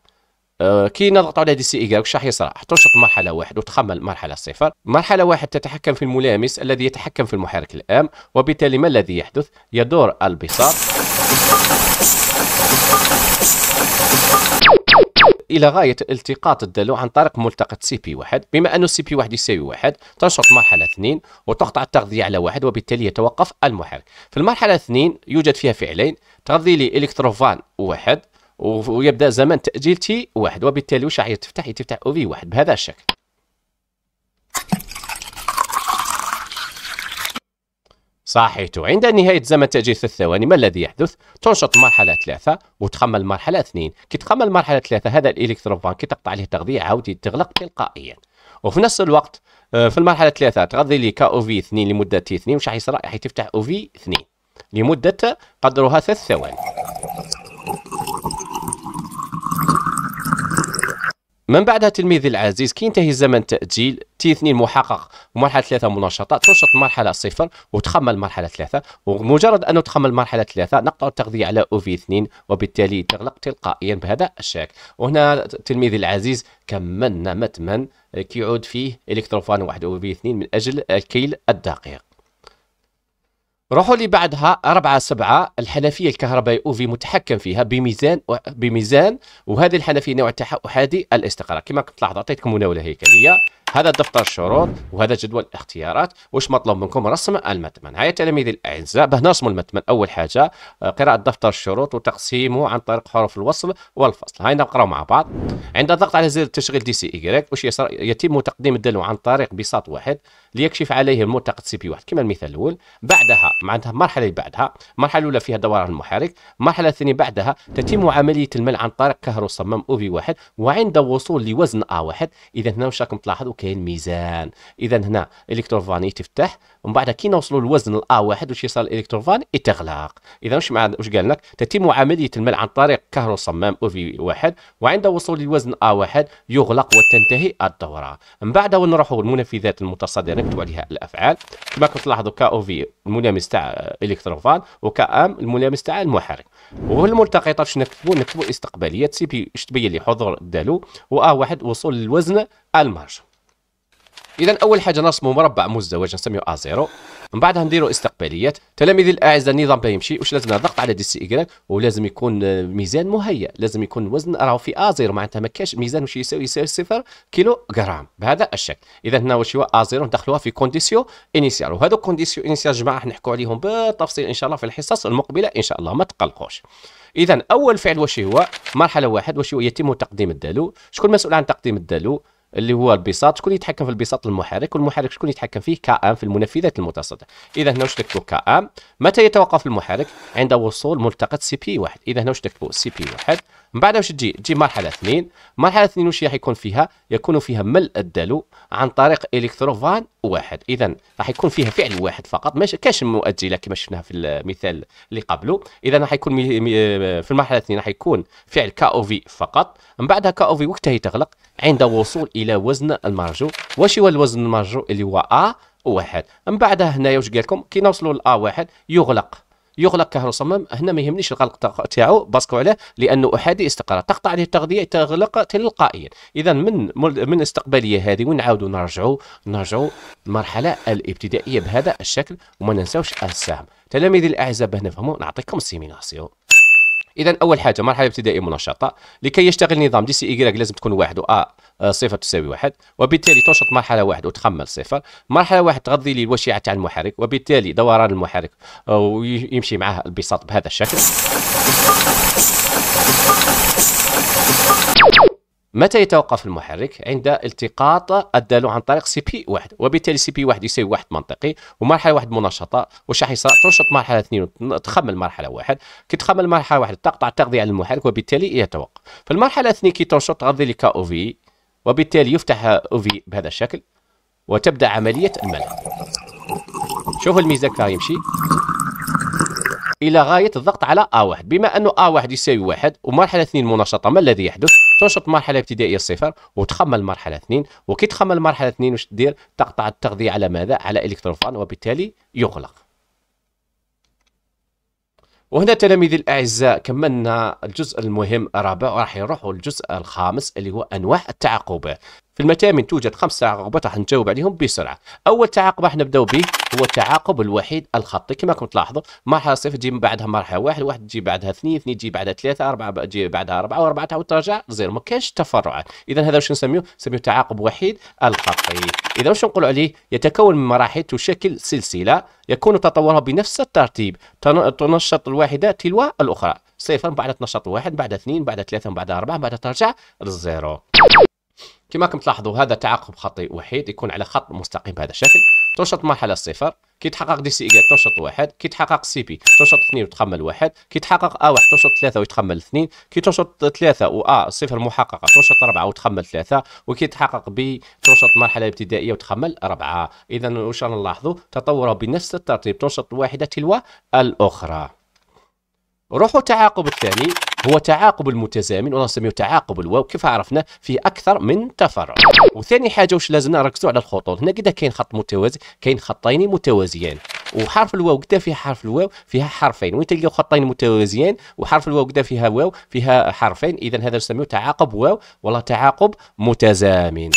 [SPEAKER 1] آه، كي نضغط على دي سي إيكاك راح يصرى تنشط مرحلة واحد وتخمل مرحلة صفر مرحلة واحد تتحكم في الملامس الذي يتحكم في المحرك الآن وبالتالي ما الذي يحدث يدور البساط الى غايه التقاط الدلو عن طريق ملتقط سي بي واحد بما انه سي بي واحد يساوي واحد تنشط مرحله اثنين وتقطع التغذيه على واحد وبالتالي يتوقف المحرك في المرحله اثنين يوجد فيها فعلين تغذي لي الكتروفان واحد ويبدا زمن تاجيل تي واحد وبالتالي واش راح تفتح تفتح او في واحد بهذا الشكل صحيح عند نهاية زمن تأجيل ثلاث ثواني ما الذي يحدث؟ تنشط مرحلة ثلاثة وتخمل مرحلة اثنين كي تخمل مرحلة ثلاثة هذا الإلكتروفان كي تقطع عليه تغذية عاود تغلق تلقائيا وفي نفس الوقت آه، في المرحلة ثلاثة تغذي لي كأو في اثنين لمدة تي اثنين وش راح يصير؟ راح تفتح أو في اثنين لمدة قدرها ثلاث ثواني من بعدها تلميذي العزيز كينتهي زمن التأجيل تي اثنين محقق مرحلة ثلاثة منشطة تنشط مرحلة صفر وتخمل مرحلة ثلاثة ومجرد أنه تخمل مرحلة ثلاثة نقطع التغذية على أو في اثنين وبالتالي تغلق تلقائيا بهذا الشكل وهنا تلميذي العزيز كملنا متمن كيعود فيه إلكتروفان واحد أو في اثنين من أجل الكيل الدقيق روحوا لي بعدها أربعة سبعة الحنفيه الكهربائيه اوفي متحكم فيها بميزان بميزان وهذه الحنفيه نوع تاعها احادي الاستقرار كما كنت لاحظت اعطيتكم مناوله هيكليه هذا دفتر الشروط وهذا جدول الاختيارات واش مطلوب منكم رسم المتمن هيا تلاميذي الاعزاء باه نرسموا المتمن اول حاجه آه، قراءه دفتر الشروط وتقسيمه عن طريق حروف الوصل والفصل هيا نقراو مع بعض عند الضغط على زر التشغيل دي سي ايغريك واش يتم تقديم الدلو عن طريق بساط واحد ليكشف عليه الملتقط سي بي واحد كما المثال الاول بعدها معناتها المرحله اللي بعدها المرحله الاولى فيها دوران المحرك المرحله الثانيه بعدها تتم عمليه الملء عن طريق كهرو صمام او في واحد وعند وصول لوزن ا واحد اذا هنا واش راكم تلاحظوا كاين ميزان اذا هنا الكتروفان يتفتح ومن بعد كي نوصلوا للوزن الا واحد واش يصير الالكتروفان يتغلق اذا واش واش قال لك تتم عمليه الملء عن طريق كهروصمام او في واحد وعند وصول الوزن ا واحد يغلق وتنتهي الدوره من بعد ونروحوا للمنفذات المتصدره نكتب عليها الافعال كما كنت تلاحظوا كا او في الملامس تاع الكتروفان وكا ام الملامس تاع المحرك والملتقطات واش نكتبوا نكتبوا استقباليه سي بي تبين لي حضور الدالو و ا واحد وصول للوزن المارج اذا اول حاجه نرسموا مربع مزدوج نسميه أ زيرو من بعدها نديروا استقباليات تلاميذ الاعزاء النظام باه يمشي واش لازم ضغط على دي سي اكراك ولازم يكون ميزان مهيأ لازم يكون وزن راهو في أ زيرو معناتها ما كاش ميزان واش يساوي يساوي صفر كيلو غرام بهذا الشكل اذا هنا واش هو أ زيرو ندخلوها في كونديسيون انيسيال وهذو كونديسيون انيسيال جماعه راح نحكوا عليهم بالتفصيل ان شاء الله في الحصص المقبله ان شاء الله ما تقلقوش اذا اول فعل واش هو مرحله واحد واش هو يتم تقديم الدالو شكون مسؤول عن تقديم الدالو اللي هو البساط شكون يتحكم في البساط المحرك والمحرك شكون يتحكم فيه كام في المنفذات المتسطة اذا هنا واش تكتبو كام متى يتوقف المحرك عند وصول ملتقط سي بي واحد اذا هنا واش تكتبو سي بي واحد من بعد واش تجي تجي مرحله اثنين مرحله اثنين واش راح يكون فيها يكون فيها ملء الدلو عن طريق الكتروفان واحد اذا راح يكون فيها فعل واحد فقط ماشي كاش مؤجله كما شفناها في المثال اللي قبله اذا راح يكون مي... مي... في المرحله اثنين راح يكون فعل كا او في فقط من بعدها كا او في وقتها تغلق عند وصول الى وزن المرجو واش هو الوزن المرجو اللي هو ا واحد من بعدها هنايا واش قال لكم كي نوصلوا ل ا واحد يغلق يغلق كهروصمام هنا ما يهمنيش الغلق تاعو باسكو عليه لانه احادي استقرار تقطع عليه التغذيه تغلق تلقائيا اذا من من استقباليه هذه ونعاودوا نرجعوا نرجعوا المرحله الابتدائيه بهذا الشكل وما ننساوش السهم تلاميذي الاعزاء بهنا نفهموا نعطيكم السيمينارسيون اذا اول حاجه مرحله ابتدائيه منشطه لكي يشتغل نظام دي سي ايكغيك لازم تكون واحد و ا آه، صفر تساوي واحد وبالتالي تنشط مرحله واحد وتخمل صفر مرحله واحد تغذي لي الوشيعه تاع المحرك وبالتالي دوران المحرك آه، ويمشي معها البساط بهذا الشكل متى يتوقف المحرك؟ عند التقاط الدالو عن طريق سي بي واحد وبالتالي سي بي واحد يساوي واحد منطقي ومرحله واحد منشطه وش راح يصير؟ تنشط مرحله اثنين تخمل مرحله واحد كي تخمل مرحله واحد تقطع التغذيه على المحرك وبالتالي يتوقف في المرحله اثنين كي تنشط تغذي لك او في وبالتالي يفتح او في بهذا الشكل وتبدا عمليه الملح شوفوا الميزه كيف يمشي الى غايه الضغط على ا واحد بما انه ا واحد يساوي واحد ومرحله اثنين منشطه ما الذي يحدث؟ تنشط مرحله ابتدائيه صفر وتخمل مرحله اثنين وكي تخمل مرحله اثنين واش تدير تقطع التغذيه على ماذا على الكتروفان وبالتالي يغلق وهنا تلاميذي الاعزاء كملنا الجزء المهم الرابع وراح يروحوا للجزء الخامس اللي هو انواع التعاقبات في المتامن توجد خمس تعاقبات راح نجاوب عليهم بسرعه اول تعاقب راح نبداو به هو التعاقب الوحيد الخطي كما كنت تلاحظوا مرحله صفر تجي من بعدها مرحله واحد واحد تجي بعدها اثنين اثنين تجي بعدها ثلاثه اربعه تجي بعدها اربعه واربعه تعاود ترجع زيرو ما كانش تفرعات اذا هذا واش نسميه نسميه تعاقب وحيد الخطي اذا واش نقولوا عليه يتكون من مراحل تشكل سلسله يكون تطورها بنفس الترتيب تنشط الواحده تلو الاخرى صفر بعد تنشط واحد بعد اثنين بعد ثلاثه بعد اربعه بعد ترجع للزيرو كما راكم تلاحظوا هذا تعاقب خطي وحيد يكون على خط مستقيم بهذا الشكل تنشط مرحله صفر كي تحقق دي سي ايكال تنشط واحد كي تحقق سي بي تنشط اثنين وتخمل واحد كي تحقق ا واحد تنشط ثلاثه ويتخمل اثنين كي تنشط ثلاثه وآ صفر محققه تنشط اربعه وتخمل ثلاثه وكي تحقق بي تنشط مرحله ابتدائيه وتخمل اربعه اذا واش نلاحظوا تطوروا بنفس الترتيب تنشط واحده تلو الاخرى روحوا التعاقب الثاني هو تعاقب المتزامن نسميه تعاقب الواو كيف عرفنا فيه اكثر من تفرع وثاني حاجه واش لازم نركزوا على الخطوط هنا كده كاين خط متوازي كاين خطين متوازيين وحرف الواو قدا فيها حرف الواو فيها حرفين وين تلقاو خطين متوازيين وحرف الواو قدا فيها واو فيها حرفين اذا هذا نسميه تعاقب واو ولا تعاقب متزامن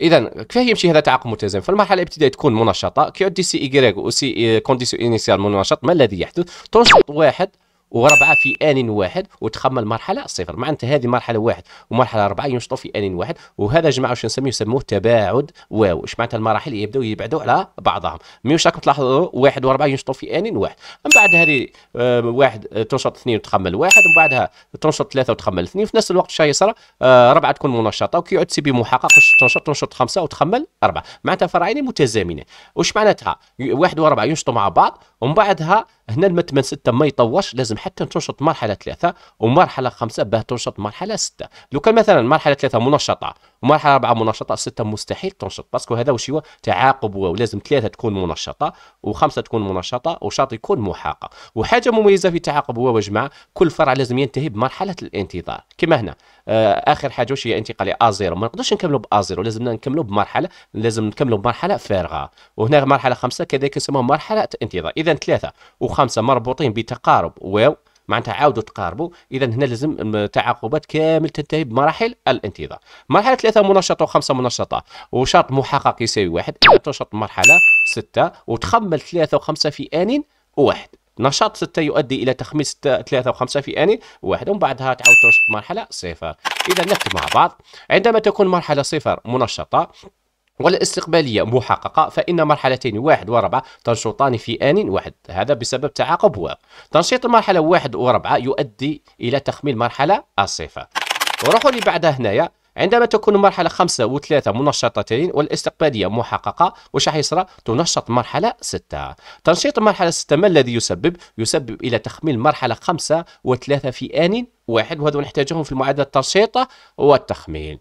[SPEAKER 1] اذا كيفاه يمشي هذا تعاقب متزامن في المرحله الابتدائيه تكون منشطه كي دي سي و وسي كونديسيون انيسيال منشط ما الذي يحدث تنشط واحد وربعه في ان واحد وتخمل مرحله صفر معناتها هذه مرحله واحد ومرحله اربعه ينشطوا في ان واحد وهذا جماعه واش نسميه يسموه تباعد واو اش معناتها المراحل يبداو يبعدوا على بعضهم واش راكم تلاحظوا واحد واربعه ينشطوا في ان واحد من بعد هذه آه، واحد تنشط اثنين وتخمل واحد ومن بعدها تنشط ثلاثه وتخمل اثنين في نفس الوقت شاي صرا آه، ربعه تكون منشطه وكي يعود سي بي محقق واش تنشط تنشط خمسه وتخمل اربعه معناتها فرعين متزامنين واش معناتها واحد واربعه ينشطوا مع بعض ومن بعدها هنا المتمن سته ما يطورش لازم حتى تنشط مرحله ثلاثه ومرحله خمسه باه تنشط مرحله سته لو كان مثلا مرحله ثلاثه منشطه ومرحله اربعه منشطه سته مستحيل تنشط باسكو هذا واش هو تعاقب ولازم ثلاثه تكون منشطه وخمسه تكون منشطه وشاط يكون محاقه وحاجه مميزه في التعاقب هو يا كل فرع لازم ينتهي بمرحله الانتظار كما هنا آه، اخر حاجه واش هي انتقال ا ازيرو ما نقدرش نكملوا ب لازمنا نكملوا بمرحله لازم نكملوا بمرحله فارغه وهنا مرحله خمسه كذلك يسموها مرحله انتظار اذا ثلاثه وخمسه مربوطين بتقارب واو معناتها عاودوا تقاربوا اذا هنا لازم تعاقبات كامل تنتهي بمراحل الانتظار مرحله ثلاثه منشطه وخمسه منشطه وشرط محقق يساوي واحد تنشط مرحله سته وتخمل ثلاثه وخمسه في ان واحد نشاط 6 يؤدي الى تخميس 3 و5 في ان واحد ومن بعدها تعاود تنشط مرحله صفر اذا نكتب مع بعض عندما تكون مرحله صفر منشطه والاستقبالية محققة فإن مرحلتين واحد وربعة تنشطان في آن واحد هذا بسبب تعاقب واق تنشيط المرحلة واحد وربعة يؤدي إلى تخميل مرحلة الصفر وروحوا اللي بعدها هنايا عندما تكون مرحلة خمسة وثلاثة منشطتين والاستقبالية محققة وش راح يصرى؟ تنشط مرحلة ستة. تنشيط مرحلة ستة ما الذي يسبب؟ يسبب إلى تخميل مرحلة خمسة وثلاثة في آن واحد وهذا نحتاجهم في المعادلة التنشيط والتخميل.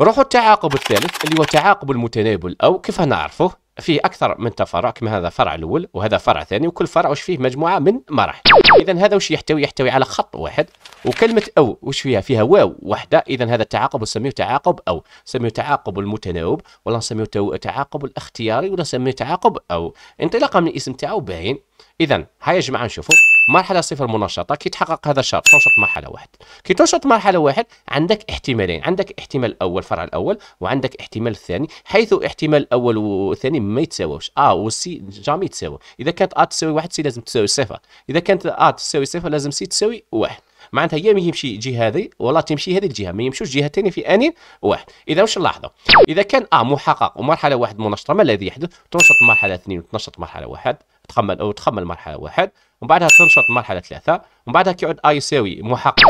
[SPEAKER 1] روحوا التعاقب الثالث اللي هو تعاقب المتنابل أو كيف نعرفه؟ فيه أكثر من تفرع كما هذا فرع الأول وهذا فرع ثاني وكل فرع واش فيه مجموعة من مراحل إذا هذا واش يحتوي يحتوي على خط واحد وكلمة أو واش فيها فيها واو واحدة إذا هذا التعاقب نسميه تعاقب أو نسميه تعاقب المتناوب ولا نسميه تعاقب الاختياري ولا نسميه تعاقب أو انطلاقا من الاسم تاعو باين إذا هيا يا جماعة نشوفوا مرحله صفر منشطه كي تحقق هذا الشرط تنشط مرحله واحد كي تنشط مرحله واحد عندك احتمالين عندك احتمال الاول فرع الاول وعندك احتمال الثاني حيث احتمال الاول والثاني ما يتساواوش ا وسي جامي يتساوى اذا كانت ا تساوي واحد سي لازم تساوي صفر اذا كانت ا تساوي صفر لازم سي تساوي واحد معناتها يا ما يمشي جهه هذه ولا تمشي هذه الجهه ما يمشوش جهتين في ان واحد اذا واش نلاحظوا اذا كان ا محقق ومرحله واحد منشطه ما الذي يحدث تنشط مرحله اثنين وتنشط مرحله واحد تخمل او تخمل مرحله واحد ومن بعدها تنشط مرحله ثلاثه ومن بعدها كيعود اي يساوي محقق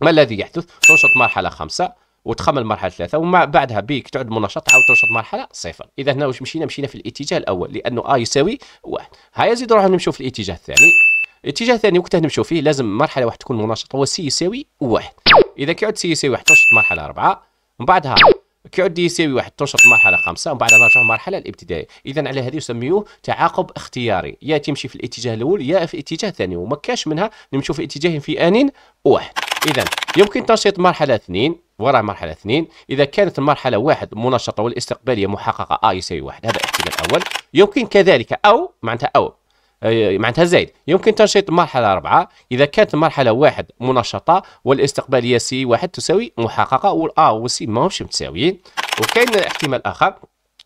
[SPEAKER 1] ما الذي يحدث تنشط مرحله خمسه وتخمل مرحله ثلاثه ومع بعدها بيك تعود منشط تعاود تنشط مرحله صفر اذا هنا واش مشينا مشينا في الاتجاه الاول لانه ا يساوي واحد هيا زيد نروح نمشيو في الاتجاه الثاني الاتجاه الثاني وقتها نمشيو فيه لازم مرحله واحد تكون منشطه هو سي يساوي واحد اذا كيعود سي يساوي واحد تنشط مرحله اربعه من بعدها كيعود يساوي واحد تنشط مرحله خمسه ومن بعد نرجعوا مرحله الابتدائيه اذا على هذه يسميوه تعاقب اختياري يا تمشي في الاتجاه الاول يا في الاتجاه الثاني وما كاش منها نمشيو في اتجاه في ان واحد اذا يمكن تنشيط مرحله اثنين وراء مرحلة اثنين إذا كانت المرحلة واحد منشطة والاستقبالية محققة أ يساوي واحد هذا الاحتمال الأول يمكن كذلك أو معناتها أو معناتها زايد يمكن تنشيط مرحلة أربعة إذا كانت مرحلة واحد منشطة والاستقبالية سي واحد تساوي محققة والأ والسي ماهمش متساويين وكاين احتمال آخر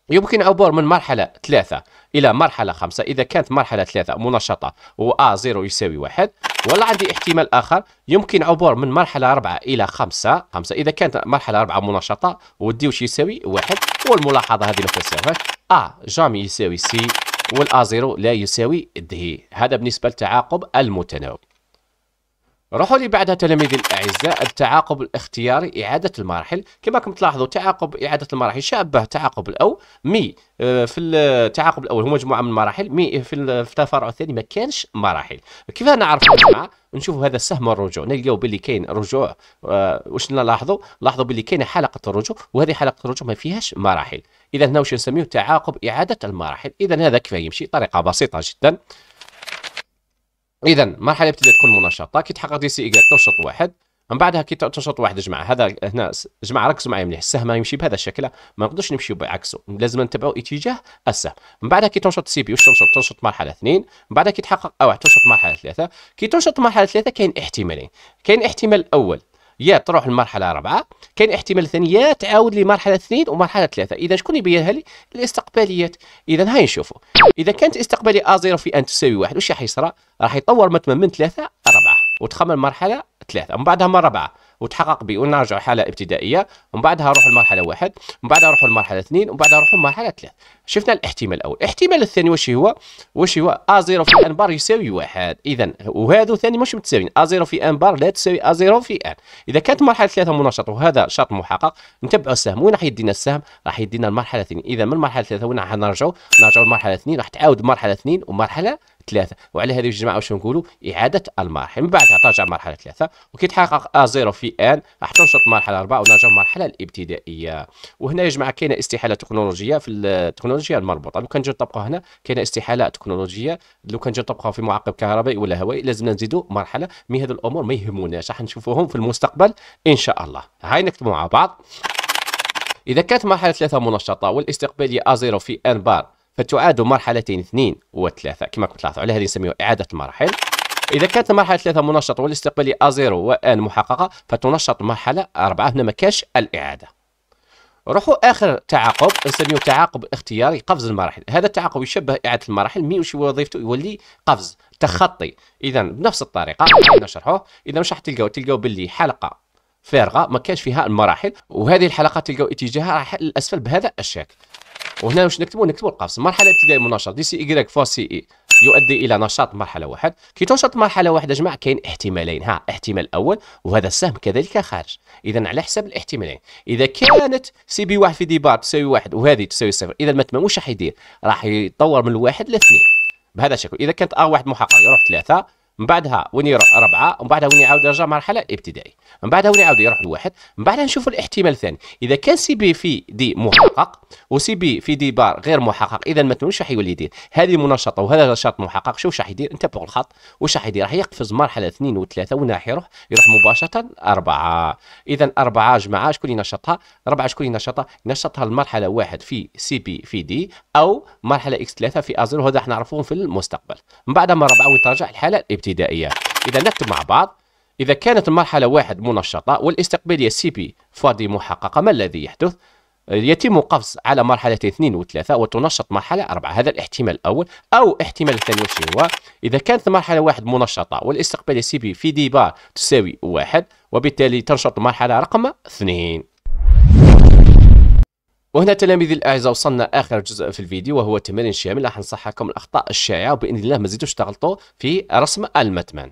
[SPEAKER 1] يمكن عبور من مرحلة ثلاثة إلى مرحلة خمسة إذا كانت مرحلة ثلاثة منشطة و A زيرو يساوي واحد ولا عندي احتمال آخر يمكن عبور من مرحلة أربعة إلى خمسة خمسة إذا كانت مرحلة أربعة منشطة وديوش يساوي واحد والملاحظة هذه ما تنساوهاش A جامي يساوي سي والأزيرو لا يساوي دهي هذا بالنسبة للتعاقب المتناوب روحوا لي بعدها تلاميذي الاعزاء التعاقب الاختياري اعاده المراحل كما كم تلاحظوا تعاقب اعاده المراحل شابه تعاقب الاول مي آه، في التعاقب الاول هو مجموعه من المراحل مي في التفرع الثاني ما كانش مراحل كيف نعرف جماعه نشوفوا هذا سهم الرجوع نلقاو باللي كاين رجوع آه واش نلاحظوا لاحظوا باللي كاين حلقه الرجوع وهذه حلقه الرجوع ما فيهاش مراحل اذا هنا واش نسميه تعاقب اعاده المراحل اذا هذا كيف يمشي طريقه بسيطه جدا اذا مرحله تبدا تكون منشطه كي تحقق دي سي ايكال تنشط واحد من بعدها كي تنشط واحد جماعه هذا هنا جماعه ركزوا معايا مليح السهم يمشي بهذا الشكل ما نقدرش نمشيو بعكسه لازم نتبعوا اتجاه السهم من بعدها كي تنشط سي بي واش تنشط تنشط مرحله اثنين من بعدها كي تحقق او تنشط مرحله ثلاثه كي تنشط مرحله ثلاثه كاين احتمالين كاين احتمال الاول يا تروح للمرحلة ربعة كاين احتمال ثاني يا تعاود لمرحله اثنين ومرحله ثلاثه اذا شكون يبينها لي الاستقباليات اذا هاي نشوفوا اذا كانت استقباليه ا زيرو في ان تساوي واحد واش راح يصرى راح يطور مثلا من ثلاثه لاربعه وتخمم مرحله ثلاثه من بعدها مرة ربعه وتحقق بي ونرجع حاله ابتدائيه ومن بعدها نروحوا لمرحله واحد ومن بعدها نروحوا لمرحله اثنين ومن بعدها نروحوا لمرحله ثلاث شفنا الاحتمال الاول الاحتمال الثاني واش هو واش هو ا زيرو في ان بار يساوي واحد اذا وهذا ثاني مش متساويين ا زيرو في ان بار لا تساوي ا زيرو في ان اذا كانت مرحله ثلاثه منشط وهذا شرط محقق نتبعوا السهم وين راح يدينا السهم راح يدينا المرحله الثانيه اذا من المرحله الثلاثه وين راح نرجعوا نرجعوا للمرحله اثنين راح تعاود مرحله اثنين ومرحله ثلاثه وعلى هذه الجماعه واش نقولوا اعاده المرحله من بعدها ترجع مرحله ثلاثه وكي تحقق ا زيرو في ان راح تنشط مرحله اربعه ونرجع المرحله الابتدائيه وهنا يا جماعه كاينه استحاله تكنولوجيه في التكنولوجيا المربوطه لو كان نجي نطبقوا هنا كاينه استحاله تكنولوجيه لو كان نجي نطبقها في معقب كهربائي ولا هوائي لازمنا نزيدوا مرحله مي هذه الامور ما يهموناش راح نشوفوهم في المستقبل ان شاء الله هاي نكتبوا مع بعض إذا كانت مرحلة ثلاثة منشطة أ زيرو في أن بار فتعاد مرحلتين اثنين وثلاثة كما كنت لاحظوا على هذه نسميها إعادة المراحل إذا كانت المرحلة ثلاثة ثلاثة والاستقبال أ0 وآن محققة فتنشط مرحلة أربعة هنا ما كاش الإعادة روحوا آخر تعاقب نسميه تعاقب اختياري قفز المراحل هذا التعاقب يشبه إعادة المراحل مي وش وظيفته يولي قفز تخطي إذا بنفس الطريقة نشرحه إذا مش راح تلقاو تلقاو باللي حلقة فارغة ما كانش فيها المراحل وهذه الحلقة تلقاو اتجاهها راح للأسفل بهذا الشكل وهنا واش نكتبوا نكتبوا القفز مرحله ابتدائيه مناشط دي سي ايكغيك فوا سي اي يؤدي الى نشاط مرحله واحد كي تنشط مرحله واحده جماعه كاين احتمالين ها احتمال الاول وهذا السهم كذلك خارج اذا على حسب الاحتمالين اذا كانت سي بي واحد في دي بار تساوي واحد وهذه تساوي صفر اذا ما تمموش واش راح يدير راح يتطور من الواحد لاثنين بهذا الشكل اذا كانت ار واحد محققه يروح ثلاثه من بعدها وين يروح ربعه ومن بعدها وين يعاود يرجع مرحله ابتدائي من بعدها وين يعاود يروح لواحد من بعدها نشوف الاحتمال الثاني اذا كان سي بي في دي محقق وسي بي في دي بار غير محقق اذا مثلا تنوش راح يولي يدير هذه منشطه وهذا نشاط محقق شو واش راح يدير انتبهوا الخط وش راح يدير راح يقفز مرحله اثنين وثلاثه وين راح يروح يروح مباشره اربعه اذا اربعه جماعه شكون اللي نشطها ربعه شكون اللي نشطها نشطها المرحله واحد في سي بي في دي او مرحله اكس ثلاثه في ازر وهذا راح نعرفوه في المستقبل من بعدها ما ربعه وين ترجع الحاله الابتدائية إذا نكتب مع بعض إذا كانت المرحلة واحد منشطة والاستقبالية سي بي فادي محققة ما الذي يحدث؟ يتم قفز على مرحلة اثنين وثلاثة وتنشط مرحلة أربعة هذا الاحتمال الأول أو احتمال الثاني وش هو إذا كانت مرحلة واحد منشطة والاستقبال سي بي في دي بار تساوي واحد وبالتالي تنشط مرحلة رقم اثنين وهنا تلاميذي الاعزاء وصلنا اخر جزء في الفيديو وهو تمرين شامل راح نصححكم الاخطاء الشائعه وباذن الله ما تزيدوش تغلطوا في رسم المتمن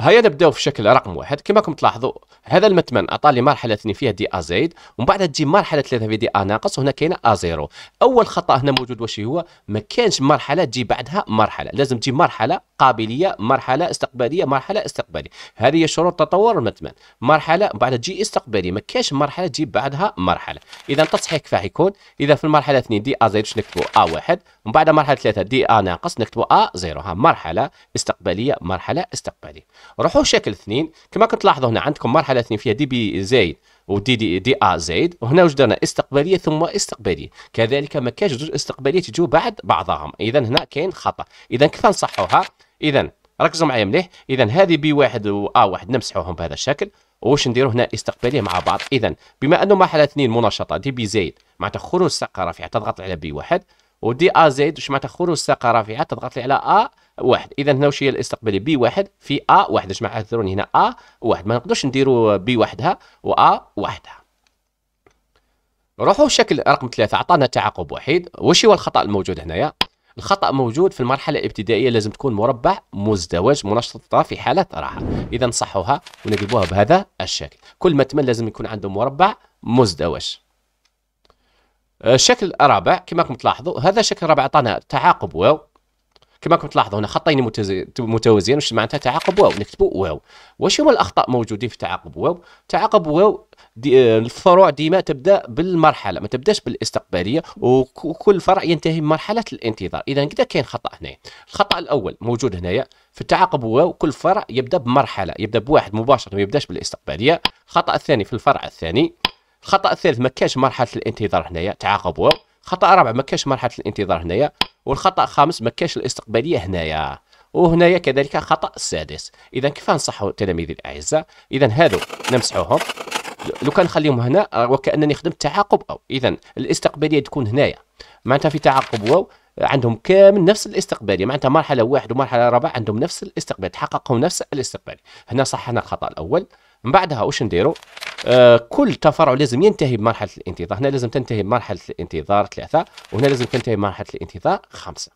[SPEAKER 1] هيا نبداو في شكل رقم واحد كما راكم تلاحظوا هذا المتمن اعطى لي مرحله اثنين فيها دي ا زائد ومن بعد تجي مرحله ثلاثه في دي ا ناقص وهنا كاينه ا زيرو اول خطا هنا موجود واش هو ما كانش مرحله تجي بعدها مرحله لازم تجي مرحله قابليه مرحله استقباليه مرحله استقباليه هذه هي شروط تطور المتمن مرحله بعد تجي استقباليه ما كاش مرحله تجي بعدها مرحله اذا التصحيح كيفاح يكون اذا في المرحله 2 دي ا زائد نكتبوا ا واحد ومن بعد مرحله 3 دي ا ناقص نكتبوا ا زيرو ها مرحله استقباليه مرحله استقباليه روحوا شكل 2 كما كنت تلاحظوا هنا عندكم مرحله 2 فيها دي بي زائد ودي دي, دي ا زائد وهنا وجدنا استقباليه ثم استقباليه كذلك ما كاش جوج استقباليه تجوا بعد بعضهم اذا هنا كاين خطا اذا كيف نصحوها اذا ركزوا معايا مليح اذا هذه بي واحد وآ واحد نمسحوهم بهذا الشكل واش نديروا هنا استقباليه مع بعض اذا بما انه مرحله اثنين منشطه دي بي زايد معناتها خروج الساقه رافعه تضغط على بي واحد ودي ا زايد واش معناتها خروج الساقه رافعه تضغط لي على ا واحد اذا هنا واش هي الاستقباليه بي واحد في ا واحد اش معناتها هنا ا واحد ما نقدرش نديروا بي وحدها وآ وحدها نروحوا شكل رقم ثلاثة عطانا تعاقب وحيد واش هو الخطأ الموجود هنايا الخطأ موجود في المرحلة الابتدائية لازم تكون مربع مزدوج منشطة في حالة راحة إذا نصحوها ونقلبوها بهذا الشكل كل تمل لازم يكون عنده مربع مزدوج الشكل آه، الرابع كما راكم تلاحظوا هذا الشكل الرابع عطانا تعاقب واو كما كنت تلاحظوا هنا خطين متوازيين واش معناتها تعاقب واو نكتبوا واو واش هما الاخطاء موجودين في تعاقب واو تعاقب واو دي آه، الفروع ديما تبدا بالمرحله ما تبداش بالاستقباليه وكل فرع ينتهي بمرحله الانتظار اذا كذا كاين خطا هنا الخطا الاول موجود هنايا في التعاقب واو كل فرع يبدا بمرحله يبدا بواحد مباشره ما يبداش بالاستقباليه الخطا الثاني في الفرع الثاني الخطا الثالث ما كانش مرحله الانتظار هنايا تعاقب واو خطا رابع ما كاش مرحله الانتظار هنايا والخطا الخامس ما كاش الاستقباليه هنايا وهنايا كذلك خطا السادس اذا كيف نصحوا التلاميذ الاعزاء اذا هذو نمسحوهم لو كان نخليهم هنا آه، وكانني خدمت تعاقب او اذا الاستقباليه تكون هنايا معناتها في تعاقب واو عندهم كامل نفس الاستقبالية معناتها مرحلة واحد ومرحلة رابعة عندهم نفس الاستقبال تحققوا نفس الاستقبال هنا صحنا الخطأ الأول من بعدها واش نديرو آه كل تفرع لازم ينتهي بمرحله الانتظار هنا لازم تنتهي بمرحله الانتظار ثلاثه وهنا لازم تنتهي بمرحله الانتظار خمسه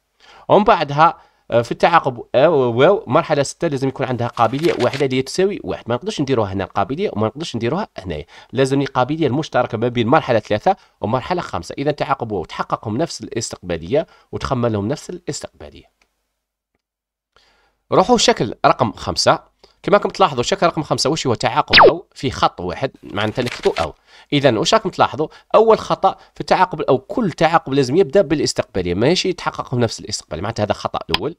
[SPEAKER 1] ومن بعدها آه، في التعاقب آه، واو مرحله ستة لازم يكون عندها قابليه واحده اللي تساوي واحد ما نقدرش نديروها هنا القابليه وما نقدرش نديروها هنايا لازم القابليه المشتركه ما بين مرحله ثلاثة ومرحله خمسة، اذا تعاقب واو تحققهم نفس الاستقباليه وتخمل لهم نفس الاستقباليه روحوا شكل رقم خمسة، كما راكم تلاحظوا الشكل رقم خمسة واش هو تعاقب او في خط واحد معناتها نكتبوا او اذا واش راكم تلاحظوا اول خطا في التعاقب او كل تعاقب لازم يبدا بالاستقباليه ماشي يتحقق نفس الاستقبال معناتها هذا خطا الاول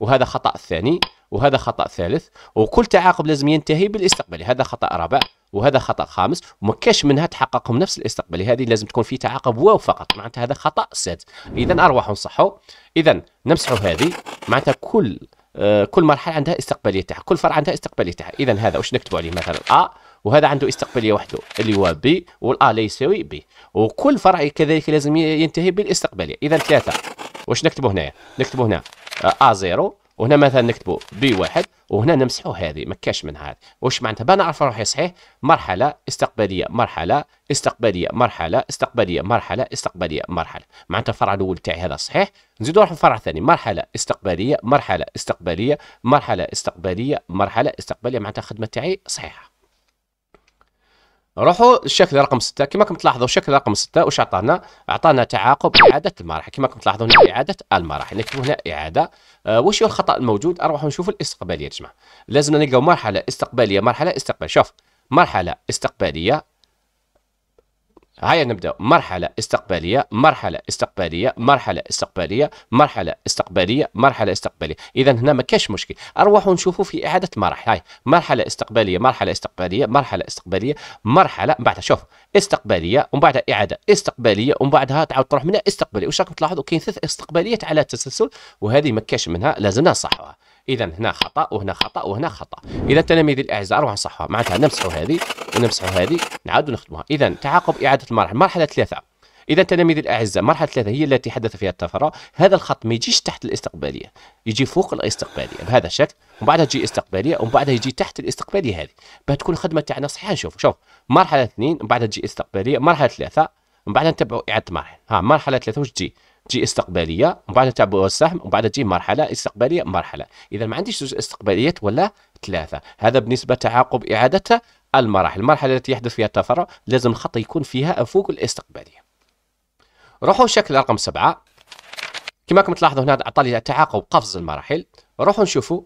[SPEAKER 1] وهذا خطا الثاني وهذا خطا ثالث وكل تعاقب لازم ينتهي بالاستقبالي هذا خطا رابع وهذا خطا خامس وما كاش منها تحققهم نفس الاستقبالي هذه لازم تكون في تعاقب واو فقط معناتها هذا خطا سادس اذا ارواح نصحوا اذا نمسحوا هذه معناتها كل آه، كل مرحله عندها استقباليه تاعها كل فرع عندها استقباليه تاعها اذا هذا واش نكتبوا عليه مثلا ا وهذا عنده استقباليه وحده اللي هو بي والا لا يساوي بي وكل فرع كذلك لازم ينتهي بالاستقباليه اذا ثلاثه واش نكتبوا هنايا نكتبوا هنا ا زيرو وهنا مثلا نكتبوا بي واحد وهنا نمسحوا هذه ما كاش من هذا واش معناتها بان نعرف روحي صحيح مرحله استقباليه مرحله استقباليه مرحله استقباليه مرحله استقباليه مرحله معناتها الفرع الاول تاعي هذا صحيح نزيدو نروحوا الفرع الثاني مرحله استقباليه مرحله استقباليه مرحله استقباليه مرحله استقباليه معناتها الخدمه تاعي صحيحه روحوا الشكل رقم 6 كما راكم تلاحظوا الشكل رقم 6 واش عطانا عطانا تعاقب اعاده المراحل كما راكم تلاحظوا هنا اعاده المراحل نكتبوا هنا اعاده آه واش هو الخطا الموجود اروحوا نشوفوا الاستقباليه يا جماعه لازمنا نلقاو مرحله استقباليه مرحله استقبال شوف مرحله استقباليه هيا نبدأ مرحلة استقبالية مرحلة استقبالية مرحلة استقبالية مرحلة استقبالية مرحلة استقبالية إذا هنا ما كاش مشكل اروحوا نشوفوا في إعادة مرح هاي مرحلة استقبالية مرحلة استقبالية مرحلة استقبالية مرحلة من بعدها شوف استقبالية ومن بعدها إعادة استقبالية ومن بعدها تعاود تروح منها استقبالية واش راكم تلاحظوا كاين ثلاث استقباليات على التسلسل وهذه ما كاش منها لازمنا نصحوها اذا هنا خطا وهنا خطا وهنا خطا اذا التلاميذ الاعزاء روحوا نصحوها معناتها نمسحوا هذه ونمسحوا هذه نعاودوا نخدموها اذا تعاقب اعاده المرحله مرحله ثلاثه اذا التلاميذ الاعزاء مرحله ثلاثه هي التي حدث فيها التفرع هذا الخط ما يجيش تحت الاستقباليه يجي فوق الاستقباليه بهذا الشكل ومن بعدها تجي استقباليه ومن بعدها يجي تحت الاستقباليه هذه باه تكون الخدمه تاعنا صحيحه شوف شوف مرحله اثنين ومن بعدها تجي استقباليه مرحله ثلاثه ومن بعدها نتبعوا اعاده مرحله ها مرحله ثلاثه واش تجي تجي استقباليه ومن بعد تبع السهم ومن بعد تجي مرحله استقباليه مرحله اذا ما عنديش زوج استقباليات ولا ثلاثه هذا بالنسبه تعاقب اعاده المراحل المرحله التي يحدث فيها التفرع لازم الخط يكون فيها فوق الاستقباليه روحوا شكل رقم سبعة كما كم تلاحظوا هنا عطى لي تعاقب قفز المراحل روحوا نشوفوا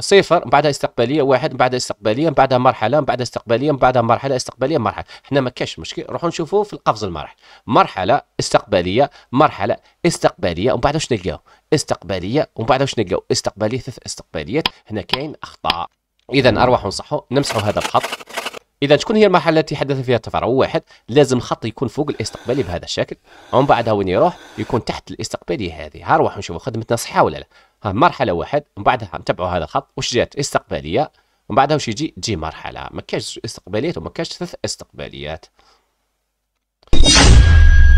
[SPEAKER 1] صفر من بعدها استقباليه واحد من بعدها استقباليه من بعدها مرحله من بعدها استقباليه من بعدها مرحله استقباليه مرحله حنا ما كاش مشكل نروحوا نشوفوا في القفز المراحل مرحله استقباليه مرحله استقباليه ومن بعد واش نلقاو استقباليه ومن بعد واش نلقاو استقباليه ثلاث استقباليات هنا كاين اخطاء اذا ارواح نصحوا نمسحوا هذا الخط اذا شكون هي المرحله التي حدث فيها التفرع واحد لازم خط يكون فوق الاستقبالي بهذا الشكل ومن بعدها وين يروح يكون تحت الاستقبالي هذه ها نروح نشوفوا خدمتنا صحيحه ولا لا مرحله واحد ومن بعدها نتبعوا هذا الخط واش جات استقباليه ومن بعدها واش يجي تجي مرحله ما كاش استقباليات وما كاش ثلاث استقباليات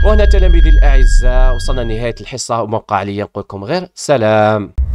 [SPEAKER 1] وهنا تلاميذي الاعزاء وصلنا لنهايه الحصه وموقع لي نقول لكم غير سلام